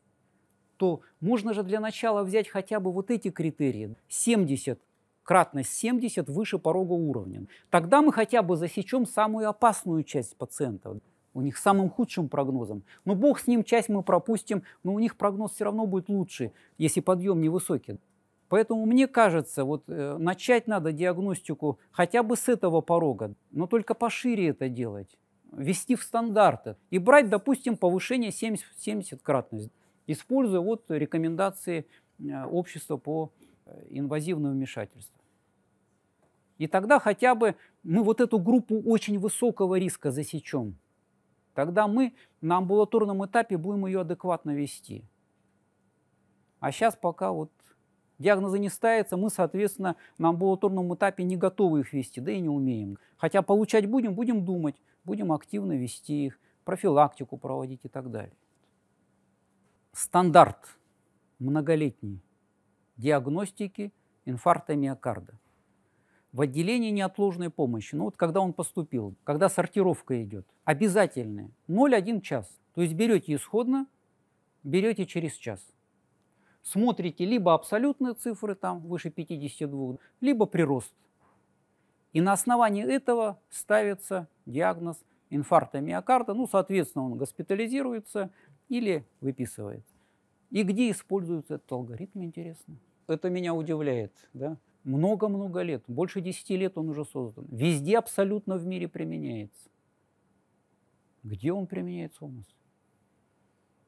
то можно же для начала взять хотя бы вот эти критерии. 70 кратность 70 выше порога уровня. Тогда мы хотя бы засечем самую опасную часть пациентов. У них самым худшим прогнозом. Но бог с ним, часть мы пропустим, но у них прогноз все равно будет лучше, если подъем невысокий. Поэтому мне кажется, вот э, начать надо диагностику хотя бы с этого порога, но только пошире это делать, ввести в стандарты и брать, допустим, повышение 70, 70 кратность, используя вот рекомендации э, общества по э, инвазивному вмешательству. И тогда хотя бы мы вот эту группу очень высокого риска засечем. Тогда мы на амбулаторном этапе будем ее адекватно вести. А сейчас пока вот Диагнозы не ставятся, мы, соответственно, на амбулаторном этапе не готовы их вести, да и не умеем. Хотя получать будем, будем думать, будем активно вести их, профилактику проводить и так далее. Стандарт многолетний диагностики инфаркта миокарда. В отделении неотложной помощи, ну вот когда он поступил, когда сортировка идет, обязательная, 0,1 час. То есть берете исходно, берете через час смотрите либо абсолютные цифры, там выше 52, либо прирост. И на основании этого ставится диагноз инфаркта миокарда, ну, соответственно, он госпитализируется или выписывает. И где используется этот алгоритм, интересно? Это меня удивляет, да? Много-много лет, больше 10 лет он уже создан. Везде абсолютно в мире применяется. Где он применяется у нас?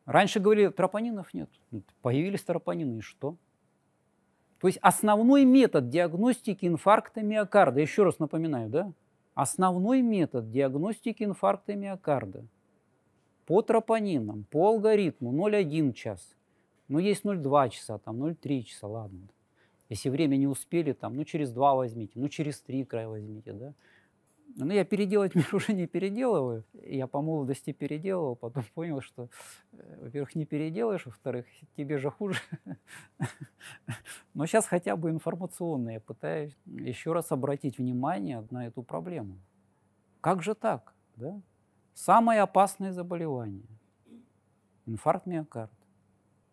Раньше говорили, тропонинов нет. Появились тропонины, и что? То есть основной метод диагностики инфаркта миокарда, еще раз напоминаю, да? Основной метод диагностики инфаркта миокарда по тропонинам, по алгоритму 0,1 час. Ну, есть 0,2 часа, там 0,3 часа, ладно. Если время не успели, там, ну, через 2 возьмите, ну, через 3 край возьмите, да? Ну я переделать мир уже не переделываю. Я по молодости переделывал, потом понял, что, э, во-первых, не переделаешь, во-вторых, тебе же хуже. Но сейчас хотя бы информационно я пытаюсь еще раз обратить внимание на эту проблему. Как же так? Да? Самое опасное заболевание – инфаркт миокарда,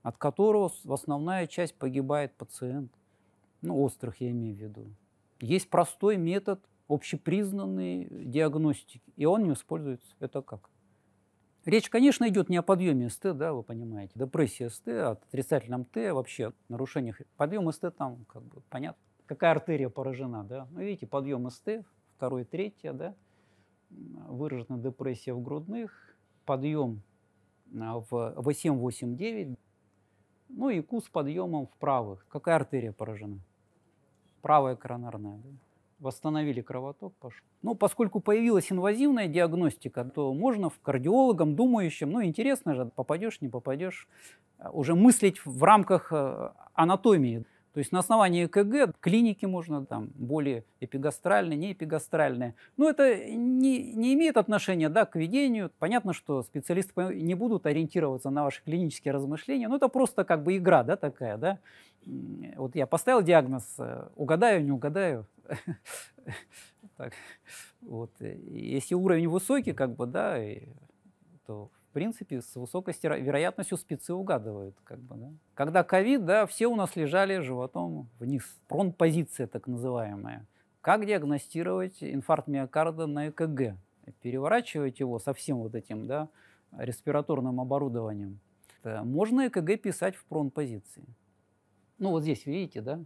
от которого основная часть погибает пациент. Ну, острых я имею в виду. Есть простой метод общепризнанной диагностики, и он не используется. Это как? Речь, конечно, идет не о подъеме СТ, да, вы понимаете, депрессии СТ, о отрицательном Т, вообще нарушениях. Подъем СТ там, как бы, понятно, какая артерия поражена, да. Ну, видите, подъем СТ, второй третья да, выражена депрессия в грудных, подъем а, в 8, 8, 9, ну и кус подъемом в правых. Какая артерия поражена? Правая коронарная. Да? восстановили кровоток, пошел. Но ну, поскольку появилась инвазивная диагностика, то можно в кардиологам, думающим, ну, интересно же, попадешь, не попадешь, а, уже мыслить в рамках э, анатомии. То есть на основании ЭКГ клиники можно, там, более эпигастральные, не эпигастральные. Но это не, не имеет отношения да, к ведению. Понятно, что специалисты не будут ориентироваться на ваши клинические размышления, но это просто как бы игра да, такая. Да? Вот я поставил диагноз, э, угадаю, не угадаю. вот. Если уровень высокий, как бы, да, то в принципе, с высокой вероятностью спецы угадывают. Как бы, да? Когда ковид, да, все у нас лежали животом вниз. позиция так называемая. Как диагностировать инфаркт миокарда на ЭКГ? Переворачивать его со всем вот этим да, респираторным оборудованием. Можно ЭКГ писать в позиции? Ну вот здесь, видите, да?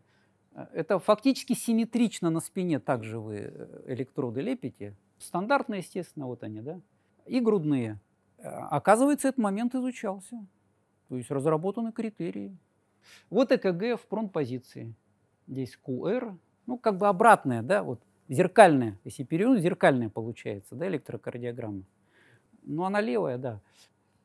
Это фактически симметрично на спине также вы э, электроды лепите. Стандартные, естественно, вот они, да? И грудные. А, оказывается, этот момент изучался. То есть разработаны критерии. Вот ЭКГ в прон-позиции, Здесь QR, ну как бы обратная, да, вот зеркальная, если перевернуть, зеркальная получается, да, электрокардиограмма. Ну она левая, да.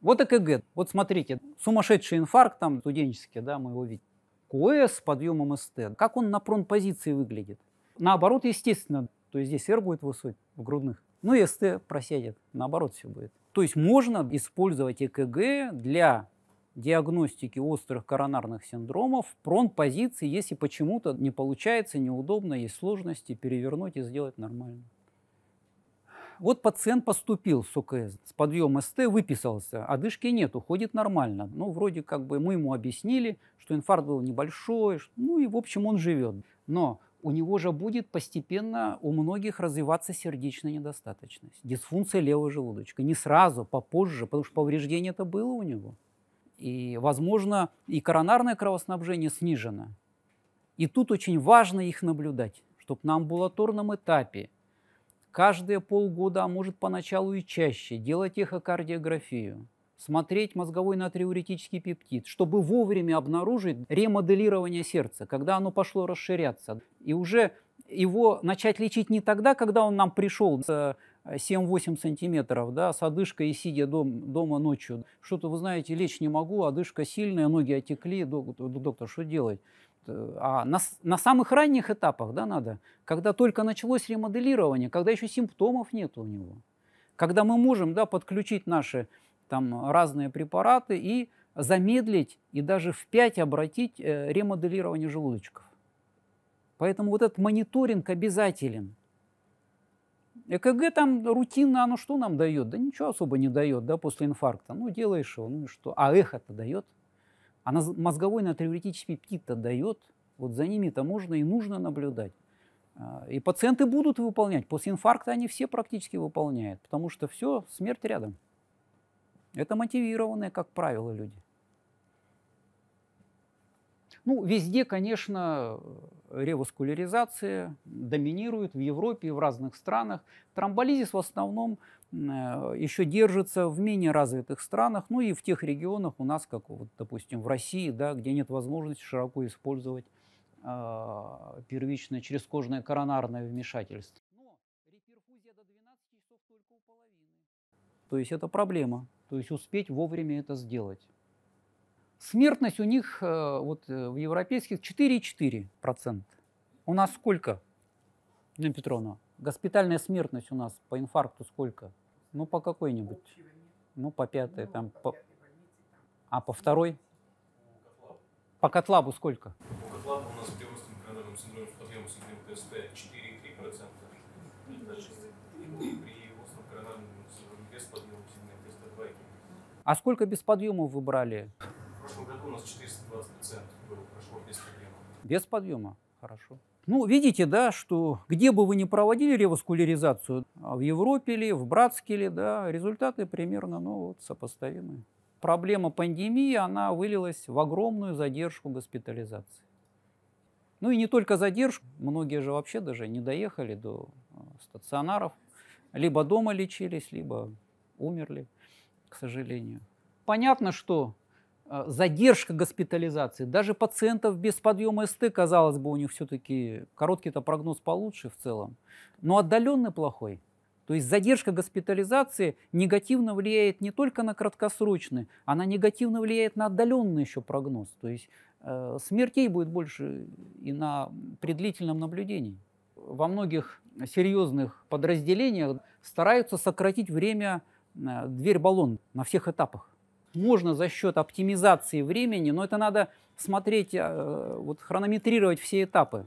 Вот ЭКГ. Вот смотрите, сумасшедший инфаркт там студенческий, да, мы его видим. КУЭ с подъемом СТ. Как он на прон-позиции выглядит? Наоборот, естественно, то есть здесь R будет высокий в грудных но ну, СТ просядет, наоборот все будет. То есть можно использовать ЭКГ для диагностики острых коронарных синдромов в позиции, если почему-то не получается, неудобно, есть сложности, перевернуть и сделать нормально. Вот пациент поступил с ОКС, с подъем СТ выписался, одышки а нет, уходит нормально. Ну, вроде как бы мы ему объяснили, что инфаркт был небольшой, ну и, в общем, он живет. Но у него же будет постепенно у многих развиваться сердечная недостаточность, дисфункция левого желудочка. Не сразу, попозже, потому что повреждение это было у него. И, возможно, и коронарное кровоснабжение снижено. И тут очень важно их наблюдать, чтобы на амбулаторном этапе каждые полгода, а может поначалу и чаще, делать эхокардиографию – смотреть мозговой натриуретический пептид, чтобы вовремя обнаружить ремоделирование сердца, когда оно пошло расширяться. И уже его начать лечить не тогда, когда он нам пришел с 7-8 э, сантиметров, да, с одышкой и сидя дом, дома ночью. Что-то, вы знаете, лечь не могу, одышка сильная, ноги отекли, доктор, доктор что делать? Э, а на, на самых ранних этапах да, надо, когда только началось ремоделирование, когда еще симптомов нет у него, когда мы можем да, подключить наши там разные препараты и замедлить и даже в 5 обратить э, ремоделирование желудочков. Поэтому вот этот мониторинг обязателен. ЭКГ там рутинно, оно что нам дает? Да ничего особо не дает, да, после инфаркта. Ну, делаешь его, ну и что? А эхо-то дает. А мозговой натриуретический пептид-то дает. Вот за ними-то можно и нужно наблюдать. А, и пациенты будут выполнять. После инфаркта они все практически выполняют, потому что все, смерть рядом. Это мотивированные, как правило, люди. Ну, везде, конечно, реваскуляризация доминирует в Европе и в разных странах. Тромболизис в основном э, еще держится в менее развитых странах, ну и в тех регионах у нас, как вот, допустим, в России, да, где нет возможности широко использовать э, первичное черезкожное коронарное вмешательство. То есть это проблема. То есть успеть вовремя это сделать. Смертность у них э, вот э, в европейских 4,4%. У нас сколько, Нина Петровна? Госпитальная смертность у нас по инфаркту сколько? Ну, по какой-нибудь? Ну, по пятой, там, ну, по... А по второй? По котлабу сколько? По котлабу у нас девственный коронарный синдром с подъемом СНГ ТСП А сколько без подъема вы брали? В прошлом году у нас 420 пациентов было, прошло без подъема. Без подъема? Хорошо. Ну, видите, да, что где бы вы ни проводили реваскуляризацию, а в Европе ли, в Братске ли, да, результаты примерно, ну, вот, сопоставимы. Проблема пандемии, она вылилась в огромную задержку госпитализации. Ну и не только задержку, многие же вообще даже не доехали до а, стационаров, либо дома лечились, либо умерли к сожалению. Понятно, что э, задержка госпитализации. Даже пациентов без подъема СТ, казалось бы, у них все-таки короткий-то прогноз получше в целом, но отдаленный плохой. То есть задержка госпитализации негативно влияет не только на краткосрочный, она негативно влияет на отдаленный еще прогноз. То есть э, смертей будет больше и на при наблюдении. Во многих серьезных подразделениях стараются сократить время Э, дверь баллон на всех этапах. Можно за счет оптимизации времени, но это надо смотреть, э, вот хронометрировать все этапы.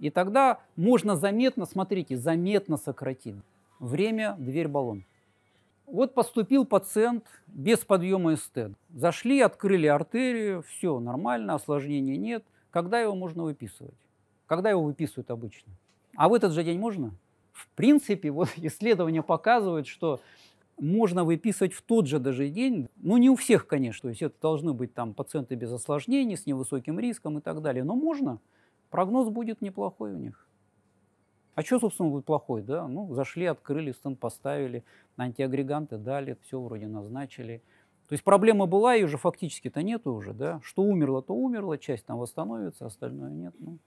И тогда можно заметно, смотрите, заметно сократить время дверь баллон. Вот поступил пациент без подъема эстет. Зашли, открыли артерию, все нормально, осложнений нет. Когда его можно выписывать? Когда его выписывают обычно? А в этот же день можно? В принципе, вот исследования показывают, что можно выписывать в тот же даже день. Ну, не у всех, конечно. То есть это должны быть там пациенты без осложнений, с невысоким риском и так далее. Но можно. Прогноз будет неплохой у них. А что, собственно, будет плохой, да? Ну, зашли, открыли, стенд поставили, антиагреганты дали, все вроде назначили. То есть проблема была, и уже фактически-то нету уже, да? Что умерло, то умерло, часть там восстановится, остальное нет. Ну.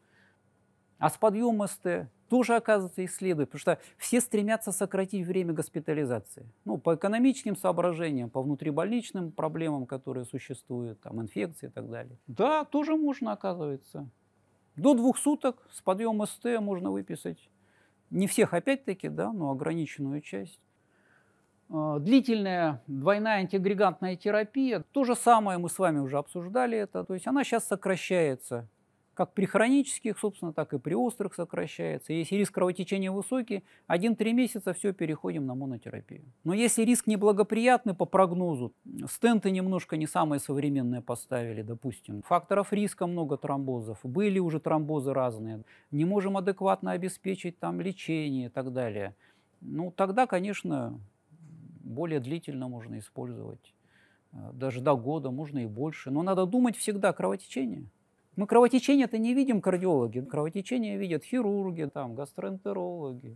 А с подъема СТ тоже, оказывается, исследуют, потому что все стремятся сократить время госпитализации. Ну, по экономическим соображениям, по внутрибольничным проблемам, которые существуют, там, инфекции и так далее. Да, тоже можно, оказывается. До двух суток с подъема СТ можно выписать. Не всех, опять-таки, да, но ограниченную часть. А, длительная двойная антиагрегантная терапия. То же самое мы с вами уже обсуждали это. То есть она сейчас сокращается как при хронических, собственно, так и при острых сокращается. Если риск кровотечения высокий, один-три месяца все переходим на монотерапию. Но если риск неблагоприятный по прогнозу, стенты немножко не самые современные поставили, допустим, факторов риска много тромбозов, были уже тромбозы разные, не можем адекватно обеспечить там лечение и так далее, ну тогда, конечно, более длительно можно использовать э, даже до года, можно и больше. Но надо думать всегда кровотечение. Мы кровотечение-то не видим кардиологи, кровотечение видят хирурги, там, гастроэнтерологи.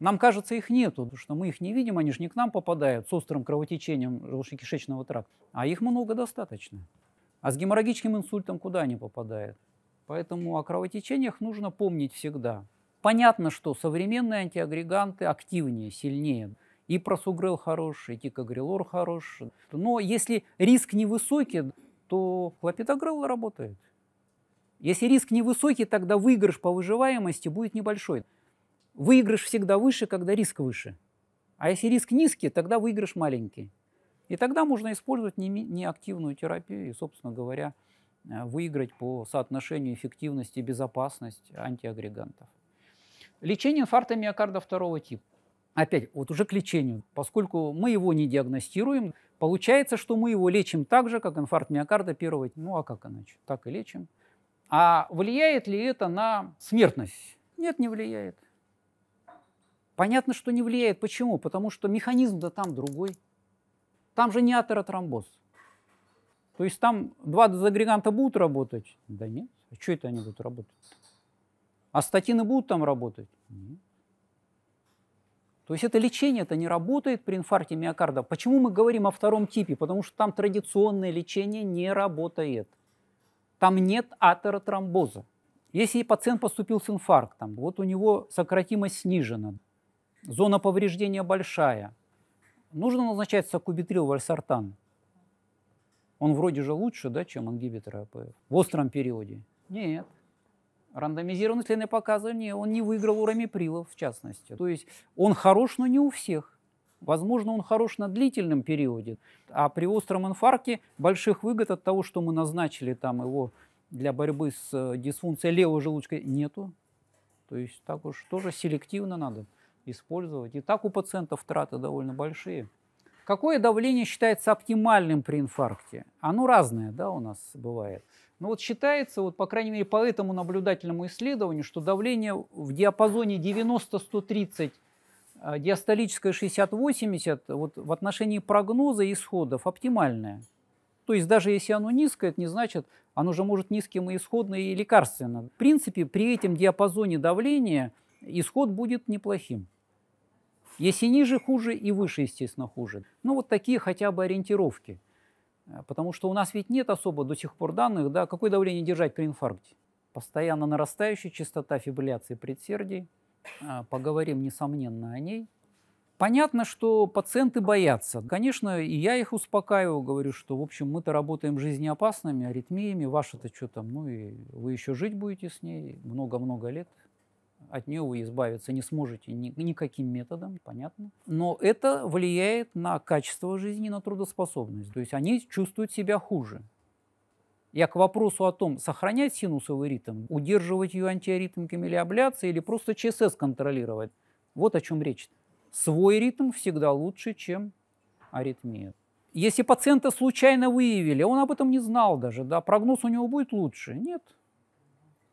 Нам кажется, их нету, потому что мы их не видим, они же не к нам попадают с острым кровотечением желудочно-кишечного тракта. А их много достаточно. А с геморрагическим инсультом куда они попадают? Поэтому о кровотечениях нужно помнить всегда. Понятно, что современные антиагреганты активнее, сильнее. И просугрел хороший, и тикогрелор хорош. Но если риск невысокий, то клопитогрелла работает. Если риск невысокий, тогда выигрыш по выживаемости будет небольшой. Выигрыш всегда выше, когда риск выше. А если риск низкий, тогда выигрыш маленький. И тогда можно использовать неактивную терапию и, собственно говоря, э, выиграть по соотношению эффективности и безопасности антиагрегантов. Лечение инфаркта миокарда второго типа. Опять, вот уже к лечению. Поскольку мы его не диагностируем, получается, что мы его лечим так же, как инфаркт миокарда первого. типа. Ну а как иначе? Так и лечим. А влияет ли это на смертность? Нет, не влияет. Понятно, что не влияет. Почему? Потому что механизм-то там другой. Там же не атеротромбоз. То есть там два дезагреганта будут работать? Да нет. А что это они будут работать? А статины будут там работать? Нет. То есть это лечение это не работает при инфаркте миокарда. Почему мы говорим о втором типе? Потому что там традиционное лечение не работает там нет атеротромбоза. Если пациент поступил с инфарктом, вот у него сократимость снижена, зона повреждения большая, нужно назначать сакубитрил вальсартан. Он вроде же лучше, да, чем ингибиторы АПФ в остром периоде. Нет. Рандомизированные исследования показывали, он не выиграл у рамиприлов, в частности. То есть он хорош, но не у всех. Возможно, он хорош на длительном периоде, а при остром инфаркте больших выгод от того, что мы назначили там его для борьбы с э, дисфункцией левого желудочка, нету. То есть так уж тоже селективно надо использовать. И так у пациентов траты довольно большие. Какое давление считается оптимальным при инфаркте? Оно разное, да, у нас бывает. Но ну вот считается, вот по крайней мере по этому наблюдательному исследованию, что давление в диапазоне 90-130 а, диастолическая 60-80 вот в отношении прогноза исходов оптимальная. То есть даже если оно низкое, это не значит, оно же может низким и исходно, и лекарственно. В принципе, при этом диапазоне давления исход будет неплохим. Если ниже, хуже и выше, естественно, хуже. Ну вот такие хотя бы ориентировки. А, потому что у нас ведь нет особо до сих пор данных, да, какое давление держать при инфаркте. Постоянно нарастающая частота фибрилляции предсердий, а, поговорим, несомненно, о ней. Понятно, что пациенты боятся. Конечно, и я их успокаиваю, говорю, что, в общем, мы-то работаем жизнеопасными аритмиями, ваша-то что там, ну и вы еще жить будете с ней много-много лет. От нее вы избавиться не сможете ни, никаким методом, понятно. Но это влияет на качество жизни, на трудоспособность. То есть они чувствуют себя хуже. Я к вопросу о том, сохранять синусовый ритм, удерживать ее антиаритмками или абляцией, или просто ЧСС контролировать. Вот о чем речь. Свой ритм всегда лучше, чем аритмия. Если пациента случайно выявили, он об этом не знал даже, да, прогноз у него будет лучше? Нет.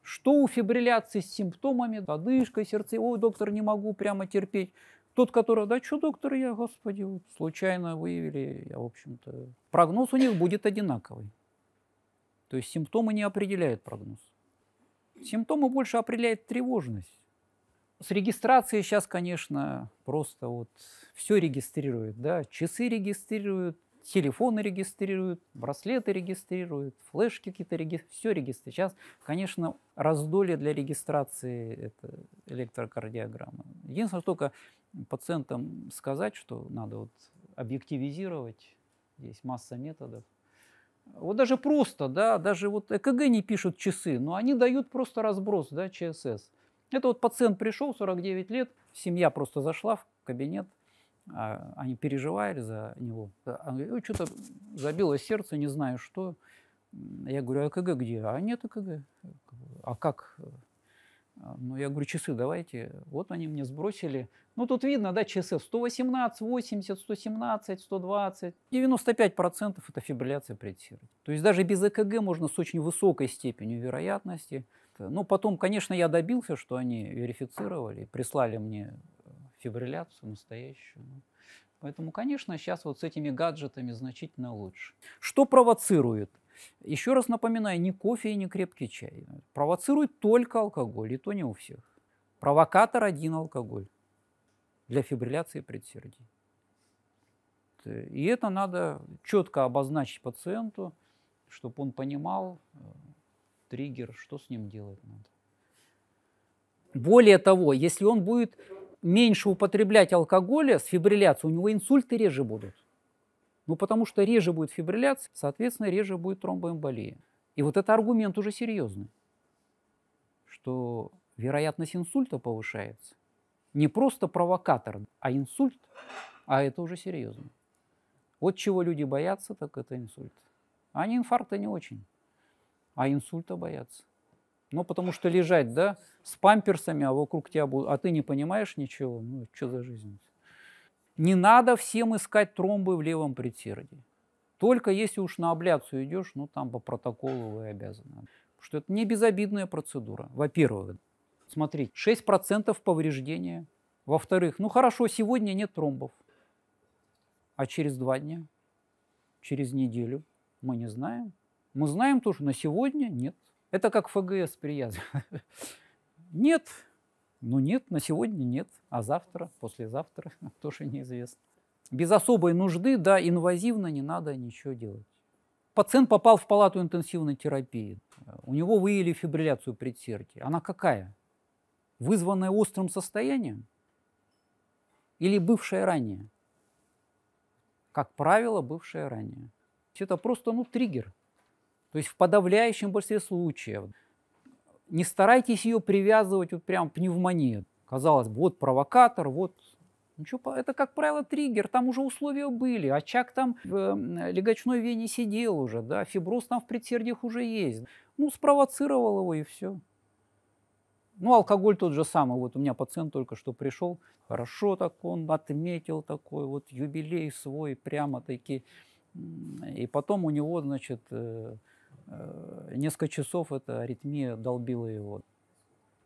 Что у фибрилляции с симптомами, одышка, сердце, ой, доктор, не могу прямо терпеть. Тот, который, да что, доктор, я, господи, вот, случайно выявили, я, в общем-то. Прогноз у них будет одинаковый. То есть симптомы не определяют прогноз. Симптомы больше определяет тревожность. С регистрацией сейчас, конечно, просто вот все регистрируют. Да? Часы регистрируют, телефоны регистрируют, браслеты регистрируют, флешки какие-то регистрируют, все регистрируют. Сейчас, конечно, раздолье для регистрации это электрокардиограмма. Единственное, только пациентам сказать, что надо вот объективизировать, есть масса методов, вот даже просто, да, даже вот ЭКГ не пишут часы, но они дают просто разброс, да, ЧСС. Это вот пациент пришел, 49 лет, семья просто зашла в кабинет, а они переживали за него. Он говорит, а, что-то забило сердце, не знаю что. Я говорю, а ЭКГ где? А нет ЭКГ. А как? А, Но ну, я говорю, часы давайте. Вот они мне сбросили. Ну, тут видно, да, часы 118, 80, 117, 120. 95% процентов это фибрилляция предсердия. То есть даже без ЭКГ можно с очень высокой степенью вероятности. Ну, потом, конечно, я добился, что они верифицировали, прислали мне э, фибрилляцию настоящую. Ну, поэтому, конечно, сейчас вот с этими гаджетами значительно лучше. Что провоцирует еще раз напоминаю, ни кофе и ни крепкий чай. Провоцирует только алкоголь, и то не у всех. Провокатор один алкоголь для фибрилляции предсердий. И это надо четко обозначить пациенту, чтобы он понимал э, триггер, что с ним делать надо. Более того, если он будет меньше употреблять алкоголя с фибрилляцией, у него инсульты реже будут. Ну, потому что реже будет фибрилляция, соответственно, реже будет тромбоэмболия. И вот это аргумент уже серьезный, что вероятность инсульта повышается. Не просто провокатор, а инсульт, а это уже серьезно. Вот чего люди боятся, так это инсульт. Они инфаркта не очень, а инсульта боятся. Ну, потому что лежать, да, с памперсами, а вокруг тебя будут, а ты не понимаешь ничего, ну, что за жизнь? Не надо всем искать тромбы в левом предсердии. Только если уж на абляцию идешь, ну там по протоколу вы обязаны. Потому что это не безобидная процедура. Во-первых, смотрите, 6% повреждения. Во-вторых, ну хорошо, сегодня нет тромбов. А через два дня, через неделю мы не знаем. Мы знаем то, что на сегодня нет. Это как ФГС при Нет, ну нет, на сегодня нет, а завтра, послезавтра тоже неизвестно. Без особой нужды, да, инвазивно не надо ничего делать. Пациент попал в палату интенсивной терапии. У него выявили фибрилляцию предсердия. Она какая? Вызванная острым состоянием? Или бывшая ранее? Как правило, бывшая ранее. Это просто ну, триггер. То есть в подавляющем большинстве случаев не старайтесь ее привязывать вот прям пневмонии. Казалось бы, вот провокатор, вот Ничего, это, как правило, триггер, там уже условия были, очаг там в эм, легочной вене сидел уже, да, фиброз там в предсердиях уже есть. Ну, спровоцировал его и все. Ну, алкоголь тот же самый. Вот у меня пациент только что пришел, хорошо так он отметил такой вот юбилей свой, прямо таки. И потом у него, значит, э, Э, несколько часов эта аритмия долбила его.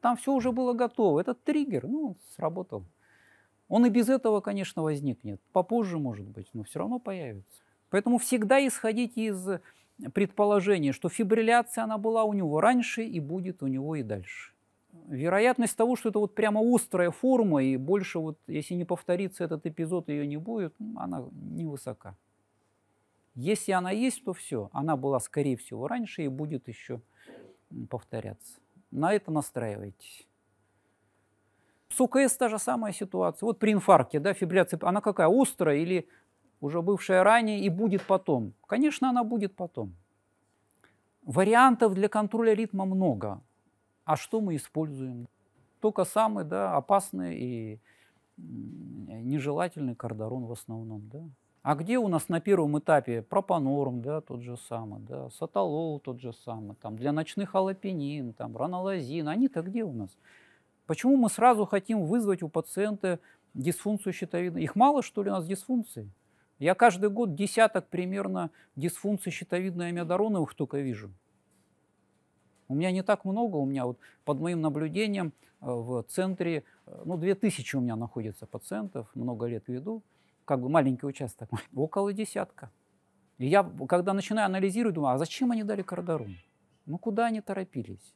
Там все уже было готово. Этот триггер, ну, сработал. Он и без этого, конечно, возникнет. Попозже, может быть, но все равно появится. Поэтому всегда исходить из предположения, что фибрилляция, она была у него раньше и будет у него и дальше. Вероятность того, что это вот прямо острая форма, и больше вот, если не повторится этот эпизод, ее не будет, она невысока. Если она есть, то все. Она была, скорее всего, раньше и будет еще повторяться. На это настраивайтесь. С УКС та же самая ситуация. Вот при инфаркте, да, фибрилляция, она какая, острая или уже бывшая ранее и будет потом? Конечно, она будет потом. Вариантов для контроля ритма много. А что мы используем? Только самый да, опасный и нежелательный кардарон в основном. Да? А где у нас на первом этапе пропанорм, да, тот же самый, да, саталол тот же самый, там, для ночных алапенин, там, ранолазин, они-то где у нас? Почему мы сразу хотим вызвать у пациента дисфункцию щитовидной? Их мало, что ли, у нас дисфункций? Я каждый год десяток примерно дисфункций щитовидной амиодороновых только вижу. У меня не так много, у меня вот под моим наблюдением э, в центре, э, ну, 2000 у меня находится пациентов, много лет веду как бы маленький участок, около десятка. И я, когда начинаю анализировать, думаю, а зачем они дали кардарум? Ну, куда они торопились?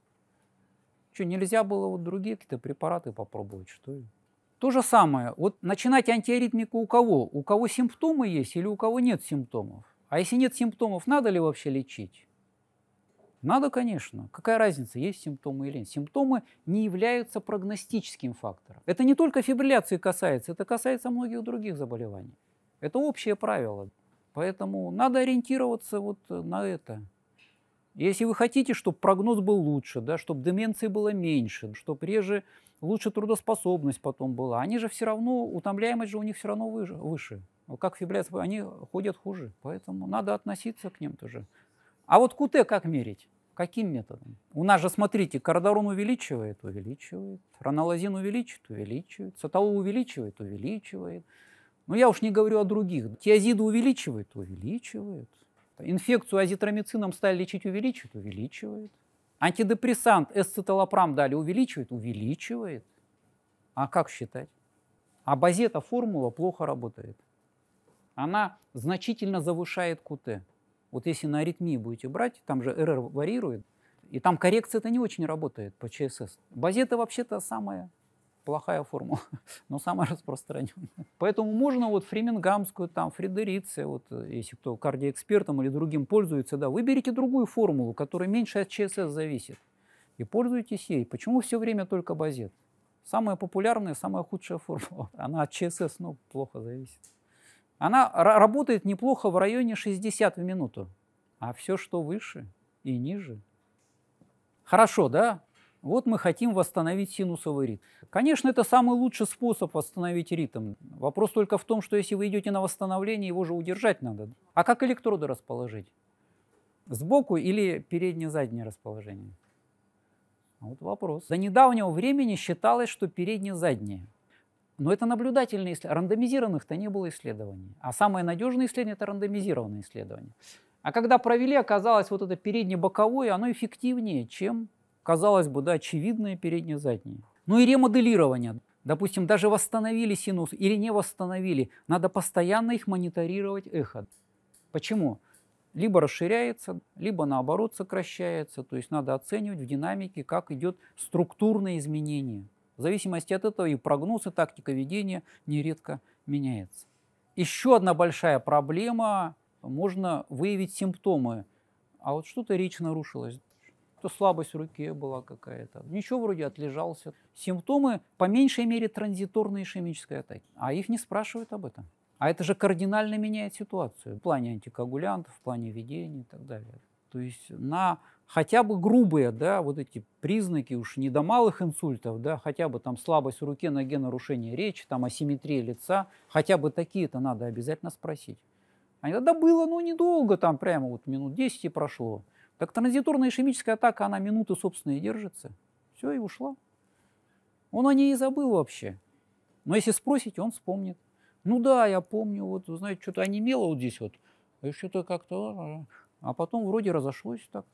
Что, нельзя было вот другие какие-то препараты попробовать, что ли? То же самое. Вот начинать антиаритмику у кого? У кого симптомы есть или у кого нет симптомов? А если нет симптомов, надо ли вообще лечить? Надо, конечно. Какая разница, есть симптомы или нет. Симптомы не являются прогностическим фактором. Это не только фибрилляции касается, это касается многих других заболеваний. Это общее правило. Поэтому надо ориентироваться вот на это. Если вы хотите, чтобы прогноз был лучше, да, чтобы деменции было меньше, чтобы реже лучше трудоспособность потом была, они же все равно, утомляемость же у них все равно выше. Как фибрилляция, они ходят хуже. Поэтому надо относиться к ним тоже. А вот КУТЭ как мерить? Каким методом? У нас же, смотрите, кардарон увеличивает, увеличивает, ранолазин увеличивает, увеличивает, саталу увеличивает, увеличивает. Но я уж не говорю о других. Тиазиды увеличивает, увеличивает. Инфекцию азитромицином стали лечить, увеличивает, увеличивает. Антидепрессант эсциталопрам дали, увеличивает, увеличивает. А как считать? А базета формула плохо работает. Она значительно завышает КУТ. Вот если на аритмии будете брать, там же РР варьирует, и там коррекция-то не очень работает по ЧСС. Базета вообще-то самая плохая формула, но самая распространенная. Поэтому можно вот фримингамскую, там, фредерице, вот если кто кардиоэкспертом или другим пользуется, да, выберите другую формулу, которая меньше от ЧСС зависит, и пользуйтесь ей. Почему все время только базет? Самая популярная, самая худшая формула. Она от ЧСС, ну, плохо зависит. Она работает неплохо в районе 60 в минуту, а все, что выше и ниже. Хорошо, да? Вот мы хотим восстановить синусовый ритм. Конечно, это самый лучший способ восстановить ритм. Вопрос только в том, что если вы идете на восстановление, его же удержать надо. А как электроды расположить? Сбоку или переднее-заднее расположение? Вот вопрос. До недавнего времени считалось, что переднее-заднее – но это наблюдательные исследования. Рандомизированных-то не было исследований. А самое надежное исследование – это рандомизированное исследование. А когда провели, оказалось, вот это переднее-боковое, оно эффективнее, чем, казалось бы, да, очевидное переднее-заднее. Ну и ремоделирование. Допустим, даже восстановили синус или не восстановили, надо постоянно их мониторировать эхо. Почему? либо расширяется, либо наоборот сокращается. То есть надо оценивать в динамике, как идет структурное изменение. В зависимости от этого и прогноз, и тактика ведения нередко меняется. Еще одна большая проблема – можно выявить симптомы. А вот что-то речь нарушилась, то слабость в руке была какая-то. Ничего вроде отлежался. Симптомы по меньшей мере транзиторной ишемической атаки. А их не спрашивают об этом. А это же кардинально меняет ситуацию в плане антикоагулянтов, в плане ведения и так далее. То есть на хотя бы грубые, да, вот эти признаки уж не до малых инсультов, да, хотя бы там слабость в руке, ноге, нарушение речи, там асимметрия лица, хотя бы такие-то надо обязательно спросить. Они говорят, да было, ну, недолго, там прямо вот минут 10 и прошло. Так транзиторная ишемическая атака, она минуты, собственно, и держится. Все, и ушла. Он о ней и забыл вообще. Но если спросить, он вспомнит. Ну да, я помню, вот, знаете, что-то онемело вот здесь вот, еще а то как-то... А, а, а потом вроде разошлось так.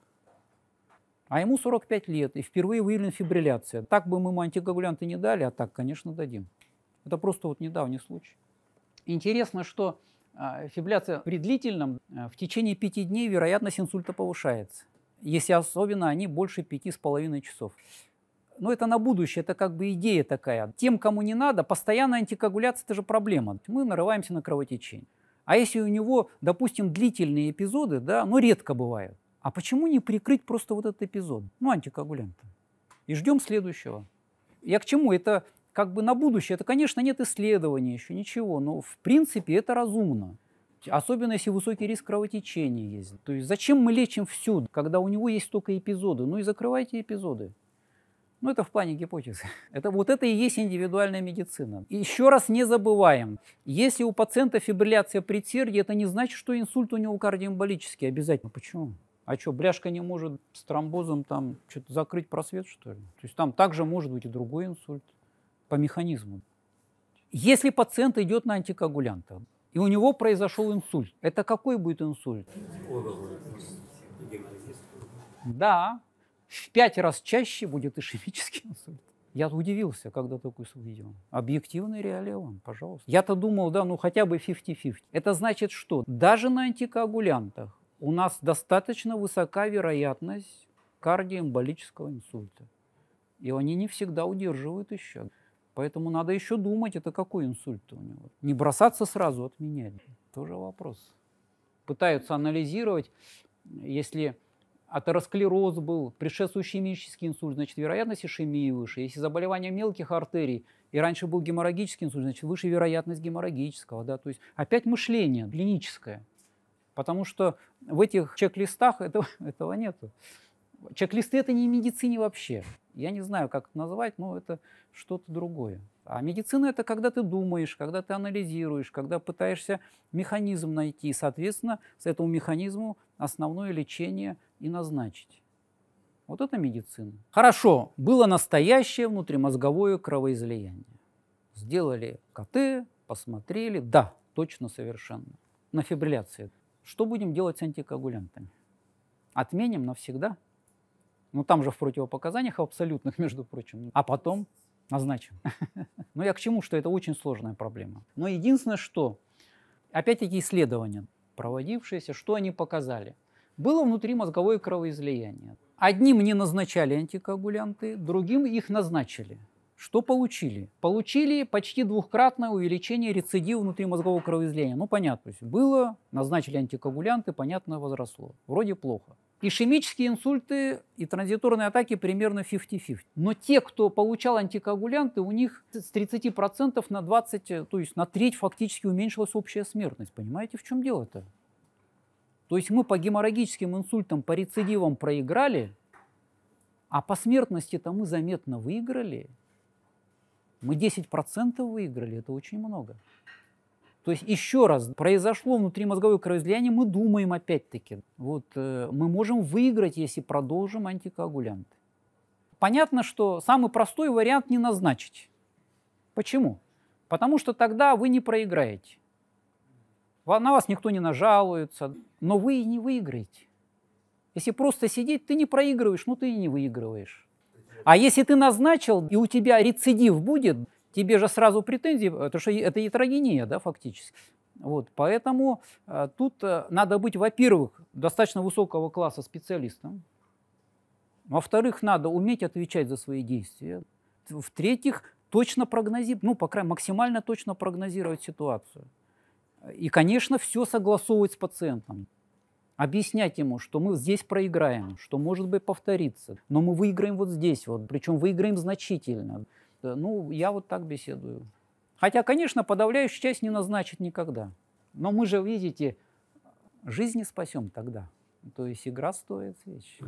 А ему 45 лет, и впервые выявлен фибрилляция. Так бы мы ему антикоагулянты не дали, а так, конечно, дадим. Это просто вот недавний случай. Интересно, что а, фибрилляция при длительном э, в течение 5 дней вероятность инсульта повышается. Если особенно они больше 5,5 часов. Но это на будущее, это как бы идея такая. Тем, кому не надо, постоянная антикоагуляция – это же проблема. Мы нарываемся на кровотечение. А если у него, допустим, длительные эпизоды, да, но ну, редко бывают, а почему не прикрыть просто вот этот эпизод? Ну, антикоагулянты. И ждем следующего. Я к чему? Это как бы на будущее. Это, конечно, нет исследований еще, ничего, но в принципе это разумно. Особенно, если высокий риск кровотечения есть. То есть зачем мы лечим всюду, когда у него есть только эпизоды? Ну и закрывайте эпизоды. Ну, это в плане гипотезы. Это, вот это и есть индивидуальная медицина. И еще раз не забываем, если у пациента фибрилляция предсердия, это не значит, что инсульт у него кардиомболический обязательно. Почему? А что, бляшка не может с тромбозом там что-то закрыть просвет, что ли? То есть там также может быть и другой инсульт по механизму. Если пациент идет на антикоагулянта и у него произошел инсульт, это какой будет инсульт? Да, в пять раз чаще будет ишемический инсульт. Я удивился, когда такой увидел. Объективный реалия он, пожалуйста. Я-то думал, да, ну хотя бы 50-50. Это значит, что даже на антикоагулянтах у нас достаточно высока вероятность кардиоэмболического инсульта. И они не всегда удерживают еще. Поэтому надо еще думать, это какой инсульт у него. Не бросаться сразу отменять. Тоже вопрос. Пытаются анализировать, если атеросклероз был, предшествующий ишемический инсульт, значит, вероятность ишемии выше. Если заболевание мелких артерий, и раньше был геморрагический инсульт, значит, выше вероятность геморрагического. Да? То есть опять мышление клиническое. Потому что в этих чек-листах этого, этого нету. Чек-листы это не медицине вообще. Я не знаю, как это назвать, но это что-то другое. А медицина это когда ты думаешь, когда ты анализируешь, когда пытаешься механизм найти, и, соответственно, с этому механизму основное лечение и назначить. Вот это медицина. Хорошо, было настоящее внутримозговое кровоизлияние. Сделали КТ, посмотрели, да, точно совершенно. На фибрилляции. Что будем делать с антикоагулянтами? Отменим навсегда? Ну, там же в противопоказаниях абсолютных, между прочим. А потом назначим. Но ну, я к чему, что это очень сложная проблема. Но ну, единственное, что, опять-таки, исследования, проводившиеся, что они показали? Было внутримозговое кровоизлияние. Одним не назначали антикоагулянты, другим их назначили. Что получили? Получили почти двухкратное увеличение рецидива внутримозгового кровоизлияния. Ну, понятно, есть было, назначили антикоагулянты, понятно, возросло. Вроде плохо. Ишемические инсульты и транзиторные атаки примерно 50-50. Но те, кто получал антикоагулянты, у них с 30% на 20, то есть на треть фактически уменьшилась общая смертность. Понимаете, в чем дело-то? То есть мы по геморрагическим инсультам, по рецидивам проиграли, а по смертности-то мы заметно выиграли. Мы 10% выиграли, это очень много. То есть еще раз, произошло внутримозговое кровоизлияние, мы думаем опять-таки, вот э, мы можем выиграть, если продолжим антикоагулянты. Понятно, что самый простой вариант не назначить. Почему? Потому что тогда вы не проиграете. На вас никто не нажалуется, но вы и не выиграете. Если просто сидеть, ты не проигрываешь, ну ты и не выигрываешь. А если ты назначил, и у тебя рецидив будет, тебе же сразу претензии, э, потому что это ятрогения, да, фактически. Вот, поэтому э, тут э, надо быть, во-первых, достаточно высокого класса специалистом, во-вторых, надо уметь отвечать за свои действия, в-третьих, точно прогнозировать, ну, по крайней мере, максимально точно прогнозировать ситуацию. И, конечно, все согласовывать с пациентом. Объяснять ему, что мы здесь проиграем, что может быть повторится, но мы выиграем вот здесь, вот, причем выиграем значительно. Ну, я вот так беседую. Хотя, конечно, подавляющую часть не назначит никогда. Но мы же, видите, жизни спасем тогда. То есть игра стоит свеч.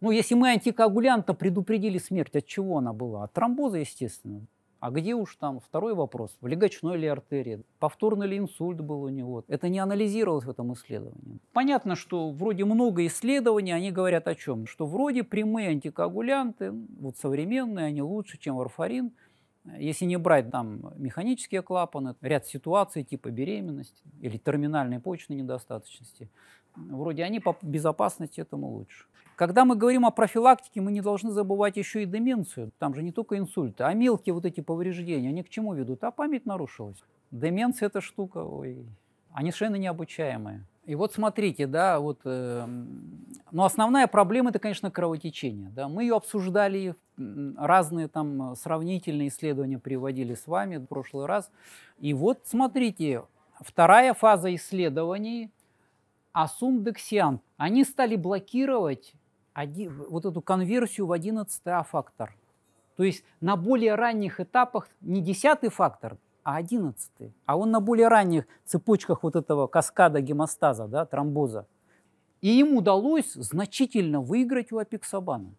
Ну, если мы антикоагулянта предупредили смерть, от чего она была? От тромбоза, естественно. А где уж там второй вопрос, в легочной ли артерии, повторный ли инсульт был у него. Это не анализировалось в этом исследовании. Понятно, что вроде много исследований, они говорят о чем? Что вроде прямые антикоагулянты, вот современные, они лучше, чем варфарин. Если не брать там механические клапаны, ряд ситуаций типа беременности или терминальной почечной недостаточности, Вроде они по безопасности этому лучше. Когда мы говорим о профилактике, мы не должны забывать еще и деменцию. Там же не только инсульты, а мелкие вот эти повреждения, они к чему ведут? А память нарушилась. Деменция – эта штука, ой, они совершенно необучаемые. И вот смотрите, да, вот, э, но основная проблема это, конечно, кровотечение. Да, мы ее обсуждали, разные там сравнительные исследования приводили с вами в прошлый раз. И вот смотрите, вторая фаза исследований Асум Бексиан, они стали блокировать один, вот эту конверсию в 11 а фактор То есть на более ранних этапах не 10 фактор, а 11. А он на более ранних цепочках вот этого каскада гемостаза, да, тромбоза. И им удалось значительно выиграть у апиксабана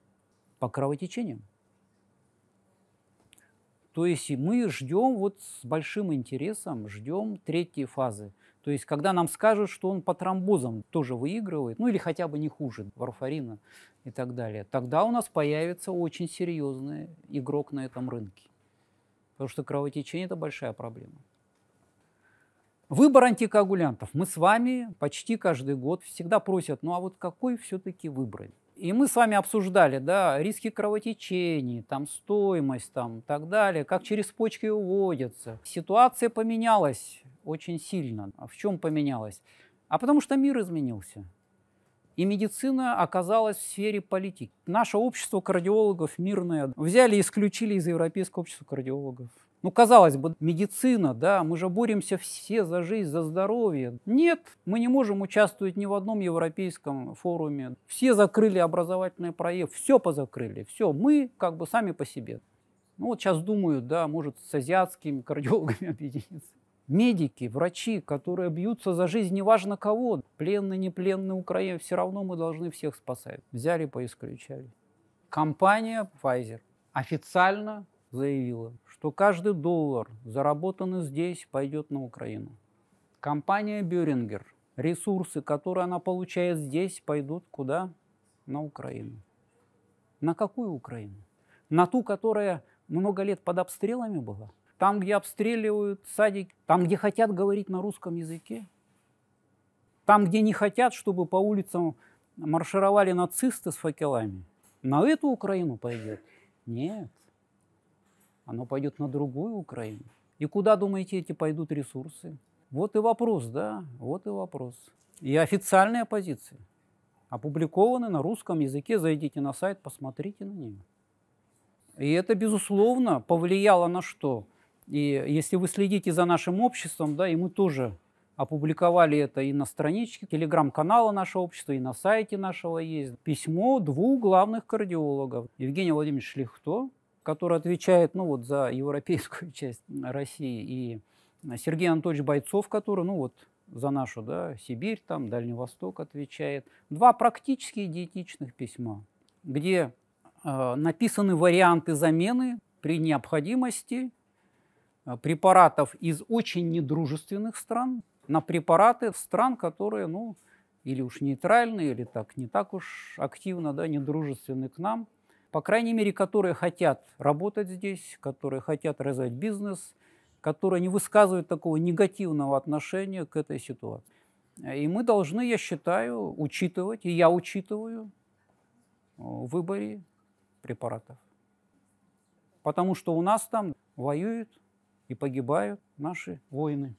по кровотечениям. То есть мы ждем вот с большим интересом, ждем третьей фазы. То есть, когда нам скажут, что он по тромбозам тоже выигрывает, ну или хотя бы не хуже варфарина и так далее, тогда у нас появится очень серьезный игрок на этом рынке. Потому что кровотечение – это большая проблема. Выбор антикоагулянтов. Мы с вами почти каждый год всегда просят, ну а вот какой все-таки выбрать? И мы с вами обсуждали, да, риски кровотечений, там стоимость, там так далее, как через почки уводятся. Ситуация поменялась очень сильно. А в чем поменялось? А потому что мир изменился. И медицина оказалась в сфере политики. Наше общество кардиологов мирное взяли и исключили из Европейского общества кардиологов. Ну, казалось бы, медицина, да, мы же боремся все за жизнь, за здоровье. Нет, мы не можем участвовать ни в одном европейском форуме. Все закрыли образовательный проект, все позакрыли, все, мы как бы сами по себе. Ну, вот сейчас думаю, да, может, с азиатскими кардиологами объединиться. Медики, врачи, которые бьются за жизнь, неважно кого, пленные, не пленные Украины, все равно мы должны всех спасать. Взяли, поисключали. Компания Pfizer официально заявила, что каждый доллар, заработанный здесь, пойдет на Украину. Компания Бюрингер, ресурсы, которые она получает здесь, пойдут куда? На Украину. На какую Украину? На ту, которая много лет под обстрелами была? там, где обстреливают садик, там, где хотят говорить на русском языке, там, где не хотят, чтобы по улицам маршировали нацисты с факелами, на эту Украину пойдет? Нет. Оно пойдет на другую Украину. И куда, думаете, эти пойдут ресурсы? Вот и вопрос, да, вот и вопрос. И официальная позиция. Опубликованы на русском языке, зайдите на сайт, посмотрите на нее. И это, безусловно, повлияло на что? И если вы следите за нашим обществом, да, и мы тоже опубликовали это и на страничке телеграм-канала нашего общества, и на сайте нашего есть письмо двух главных кардиологов. Евгения Владимирович Шлихто, который отвечает ну, вот, за европейскую часть России, и Сергей Анатольевич Бойцов, который ну, вот, за нашу да, Сибирь, там, Дальний Восток отвечает. Два практически диетичных письма, где э, написаны варианты замены при необходимости Э, препаратов из очень недружественных стран на препараты стран, которые, ну, или уж нейтральные, или так, не так уж активно, да, недружественны к нам. По крайней мере, которые хотят работать здесь, которые хотят развивать бизнес, которые не высказывают такого негативного отношения к этой ситуации. И мы должны, я считаю, учитывать, и я учитываю, в э, выборе препаратов. Потому что у нас там воюют и погибают наши воины.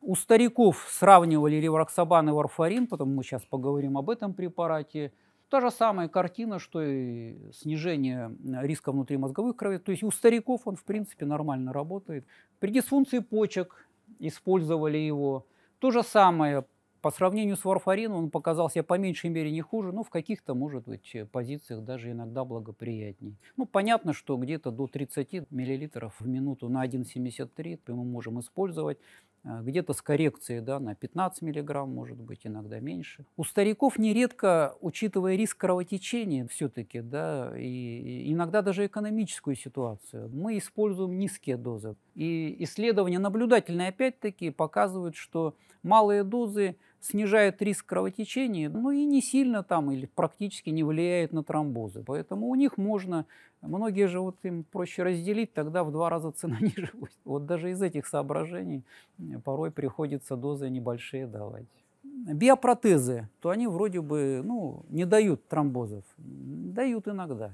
У стариков сравнивали ревроксабан и варфарин, потому мы сейчас поговорим об этом препарате. Та же самая картина, что и снижение риска внутримозговых крови. То есть у стариков он, в принципе, нормально работает. При дисфункции почек использовали его. То же самое по сравнению с Варфарином он показался по меньшей мере не хуже, но ну, в каких-то, может быть, э, позициях даже иногда благоприятнее. Ну, понятно, что где-то до 30 мл в минуту на 1,73 мы можем использовать э, где-то с коррекцией да, на 15 мг, может быть, иногда меньше. У стариков нередко, учитывая риск кровотечения все-таки, да, и иногда даже экономическую ситуацию, мы используем низкие дозы. И исследования наблюдательные опять-таки показывают, что малые дозы снижает риск кровотечения, ну и не сильно там или практически не влияет на тромбозы. Поэтому у них можно, многие же вот им проще разделить, тогда в два раза цена ниже. будет. Вот даже из этих соображений э, порой приходится дозы небольшие давать. Биопротезы, то они вроде бы ну, не дают тромбозов, дают иногда.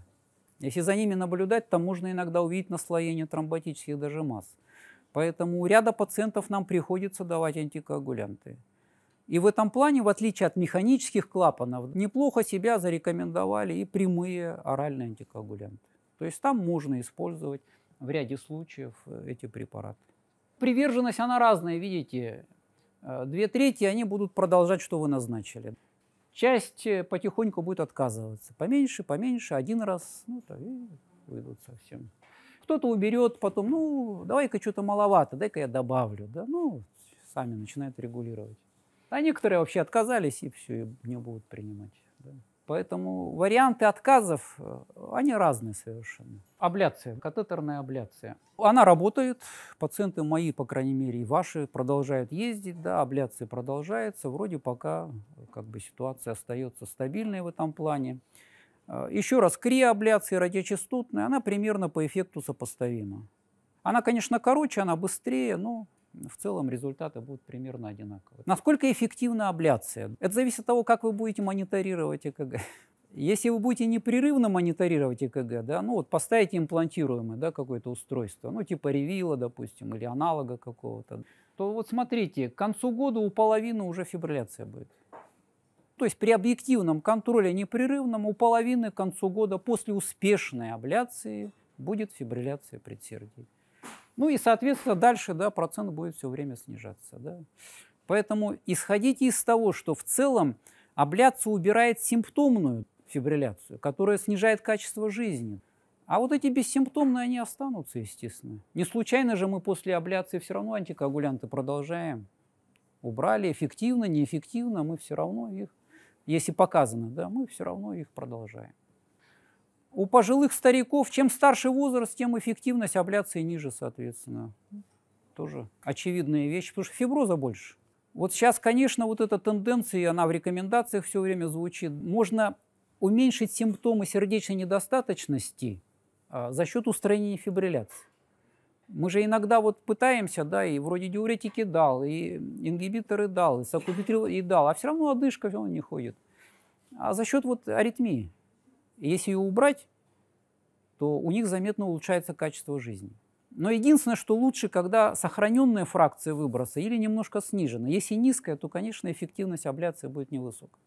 Если за ними наблюдать, то можно иногда увидеть наслоение тромботических даже масс. Поэтому у ряда пациентов нам приходится давать антикоагулянты. И в этом плане, в отличие от механических клапанов, неплохо себя зарекомендовали и прямые оральные антикоагулянты. То есть там можно использовать в ряде случаев э, эти препараты. Приверженность, она разная, видите. Э, две трети, они будут продолжать, что вы назначили. Часть э, потихоньку будет отказываться. Поменьше, поменьше, один раз, ну, то и выйдут совсем. Кто-то уберет потом, ну, давай-ка что-то маловато, дай-ка я добавлю. Да? Ну, сами начинают регулировать. А некоторые вообще отказались, и все, и не будут принимать. Да. Поэтому варианты отказов, э, они разные совершенно. Абляция, катетерная абляция. Она работает, пациенты мои, по крайней мере, и ваши продолжают ездить, да, абляция продолжается, вроде пока э, как бы ситуация остается стабильной в этом плане. Э, Еще раз, криоабляция радиочастотная, она примерно по эффекту сопоставима. Она, конечно, короче, она быстрее, но в целом результаты будут примерно одинаковые. Насколько эффективна абляция? Это зависит от того, как вы будете мониторировать ЭКГ. Если вы будете непрерывно мониторировать ЭКГ, да, ну вот поставите имплантируемое да, какое-то устройство, ну типа ревила, допустим, или аналога какого-то, то вот смотрите, к концу года у половины уже фибрилляция будет. То есть при объективном контроле непрерывном у половины к концу года после успешной абляции будет фибрилляция предсердий. Ну и, соответственно, дальше да, процент будет все время снижаться. Да. Поэтому исходите из того, что в целом абляция убирает симптомную фибрилляцию, которая снижает качество жизни. А вот эти бессимптомные, они останутся, естественно. Не случайно же мы после абляции все равно антикоагулянты продолжаем. Убрали эффективно, неэффективно, мы все равно их, если показано, да, мы все равно их продолжаем у пожилых стариков, чем старше возраст, тем эффективность абляции ниже, соответственно. Тоже очевидная вещь, потому что фиброза больше. Вот сейчас, конечно, вот эта тенденция, она в рекомендациях все время звучит. Можно уменьшить симптомы сердечной недостаточности а, за счет устранения фибрилляции. Мы же иногда вот пытаемся, да, и вроде диуретики дал, и ингибиторы дал, и сакубитрил и дал, а все равно одышка все равно не ходит. А за счет вот аритмии. Если ее убрать, то у них заметно улучшается качество жизни. Но единственное, что лучше, когда сохраненная фракция выброса или немножко снижена. Если низкая, то, конечно, эффективность абляции будет невысокой.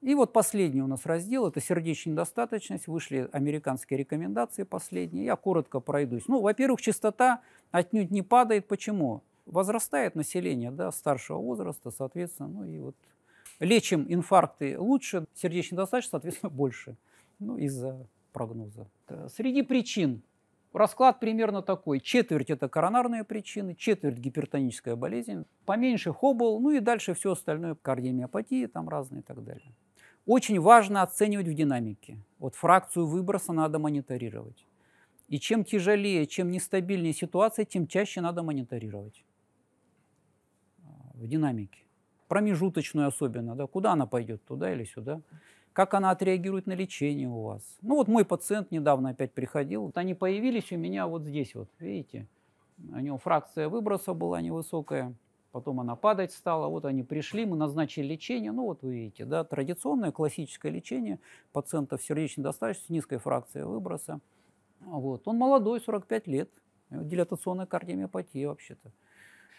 И вот последний у нас раздел – это сердечная недостаточность. Вышли американские рекомендации последние. Я коротко пройдусь. Ну, во-первых, частота отнюдь не падает. Почему? Возрастает население да, старшего возраста, соответственно, ну и вот лечим инфаркты лучше, сердечная недостаточность, соответственно, больше. Ну, из-за прогноза. Э, среди причин расклад примерно такой. Четверть – это коронарные причины, четверть – гипертоническая болезнь, поменьше хоббл, ну и дальше все остальное – кардиомиопатии там разные и так далее. Очень важно оценивать в динамике. Вот фракцию выброса надо мониторировать. И чем тяжелее, чем нестабильнее ситуация, тем чаще надо мониторировать э, в динамике. Промежуточную особенно, да, куда она пойдет, туда или сюда как она отреагирует на лечение у вас. Ну вот мой пациент недавно опять приходил, вот они появились у меня вот здесь вот, видите, у него фракция выброса была невысокая, потом она падать стала, вот они пришли, мы назначили лечение, ну вот вы видите, да, традиционное классическое лечение пациентов сердечной достаточности, низкая фракция выброса. Вот. Он молодой, 45 лет, дилатационная кардиомиопатия вообще-то.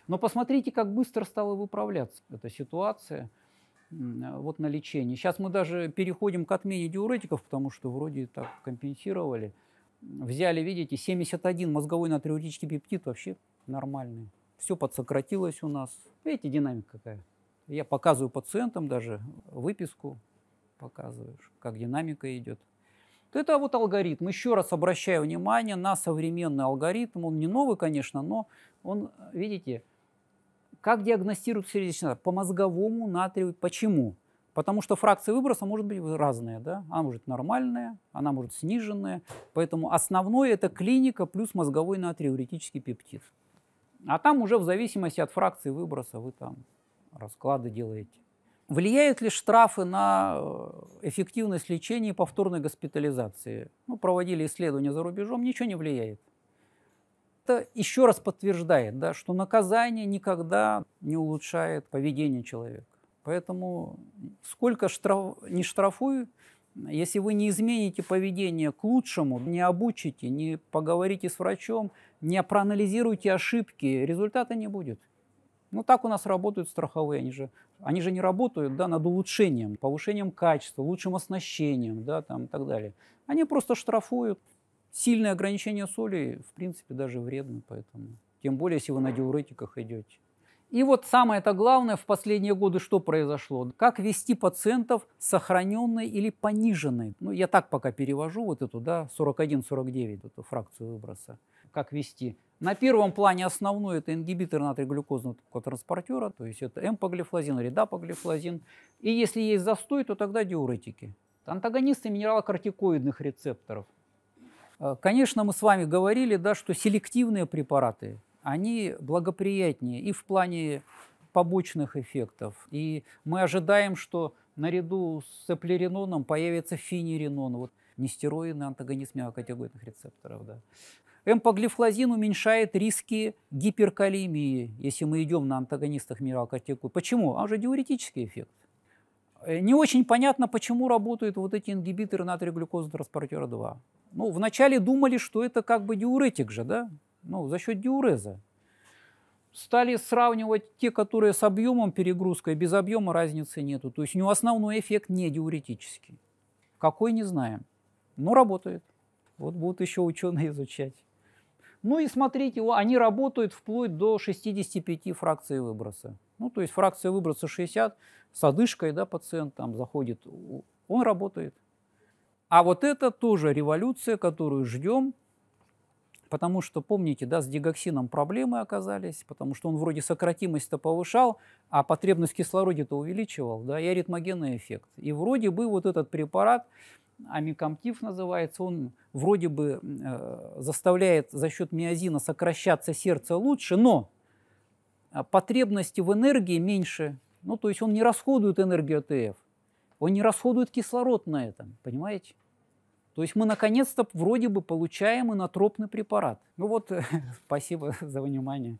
Но посмотрите, как быстро стала выправляться эта ситуация – а, вот на лечение. Сейчас мы даже переходим к отмене диуретиков, потому что вроде так компенсировали. Взяли, видите, 71 мозговой натриуретический пептид вообще нормальный. Все подсократилось у нас. Видите, динамика какая? Я показываю пациентам даже выписку, показываешь, как динамика идет. Это вот алгоритм. Еще раз обращаю внимание на современный алгоритм. Он не новый, конечно, но он, видите, как диагностируют сердечный По мозговому натрию. Почему? Потому что фракция выброса может быть разная. Да? Она может нормальная, она может сниженная. Поэтому основное это клиника плюс мозговой натриуретический пептид. А там уже в зависимости от фракции выброса вы там расклады делаете. Влияют ли штрафы на э, эффективность лечения и повторной госпитализации? Ну, проводили исследования за рубежом, ничего не влияет это еще раз подтверждает, да, что наказание никогда не улучшает поведение человека. Поэтому сколько штраф, не штрафую, если вы не измените поведение к лучшему, не обучите, не поговорите с врачом, не проанализируете ошибки, результата не будет. Ну так у нас работают страховые, они же, они же не работают да, над улучшением, повышением качества, лучшим оснащением да, там, и так далее. Они просто штрафуют. Сильное ограничение соли, в принципе, даже вредно, поэтому. Тем более, если вы на диуретиках идете. И вот самое это главное в последние годы что произошло? Как вести пациентов сохраненной или пониженной? Ну, я так пока перевожу вот эту, да, 41-49, эту фракцию выброса. Как вести? На первом плане основной это ингибитор натриглюкозного транспортера, то есть это эмпоглифлозин, редапоглифлозин. И если есть застой, то тогда диуретики. Антагонисты минералокортикоидных рецепторов – Э, конечно, мы с вами говорили, да, что селективные препараты, они благоприятнее и в плане побочных эффектов. И мы ожидаем, что наряду с эплериноном появится фениринон, вот нестероидный антагонист миокатегоидных рецепторов. Да. Эмпоглифлозин уменьшает риски гиперкалемии, если мы идем на антагонистах миокатегоидных. Почему? А уже диуретический эффект. Э, не очень понятно, почему работают вот эти ингибиторы натрия глюкозы транспортера 2. Ну, вначале думали, что это как бы диуретик же, да? Ну, за счет диуреза. Стали сравнивать те, которые с объемом перегрузкой, без объема разницы нету. То есть у него основной эффект не диуретический. Какой, не знаем. Но работает. Вот будут еще ученые изучать. Ну и смотрите, они работают вплоть до 65 фракций выброса. Ну, то есть фракция выброса 60, с одышкой да, пациент там заходит, он работает. А вот это тоже революция, которую ждем, потому что, помните, да, с дигоксином проблемы оказались, потому что он вроде сократимость-то повышал, а потребность в кислороде-то увеличивал, да, и аритмогенный эффект. И вроде бы вот этот препарат, амикомтиф называется, он вроде бы э, заставляет за счет миозина сокращаться сердце лучше, но а, потребности в энергии меньше, ну, то есть он не расходует энергию АТФ он не расходует кислород на этом, понимаете? То есть мы наконец-то вроде бы получаем инотропный препарат. Ну вот, спасибо за внимание.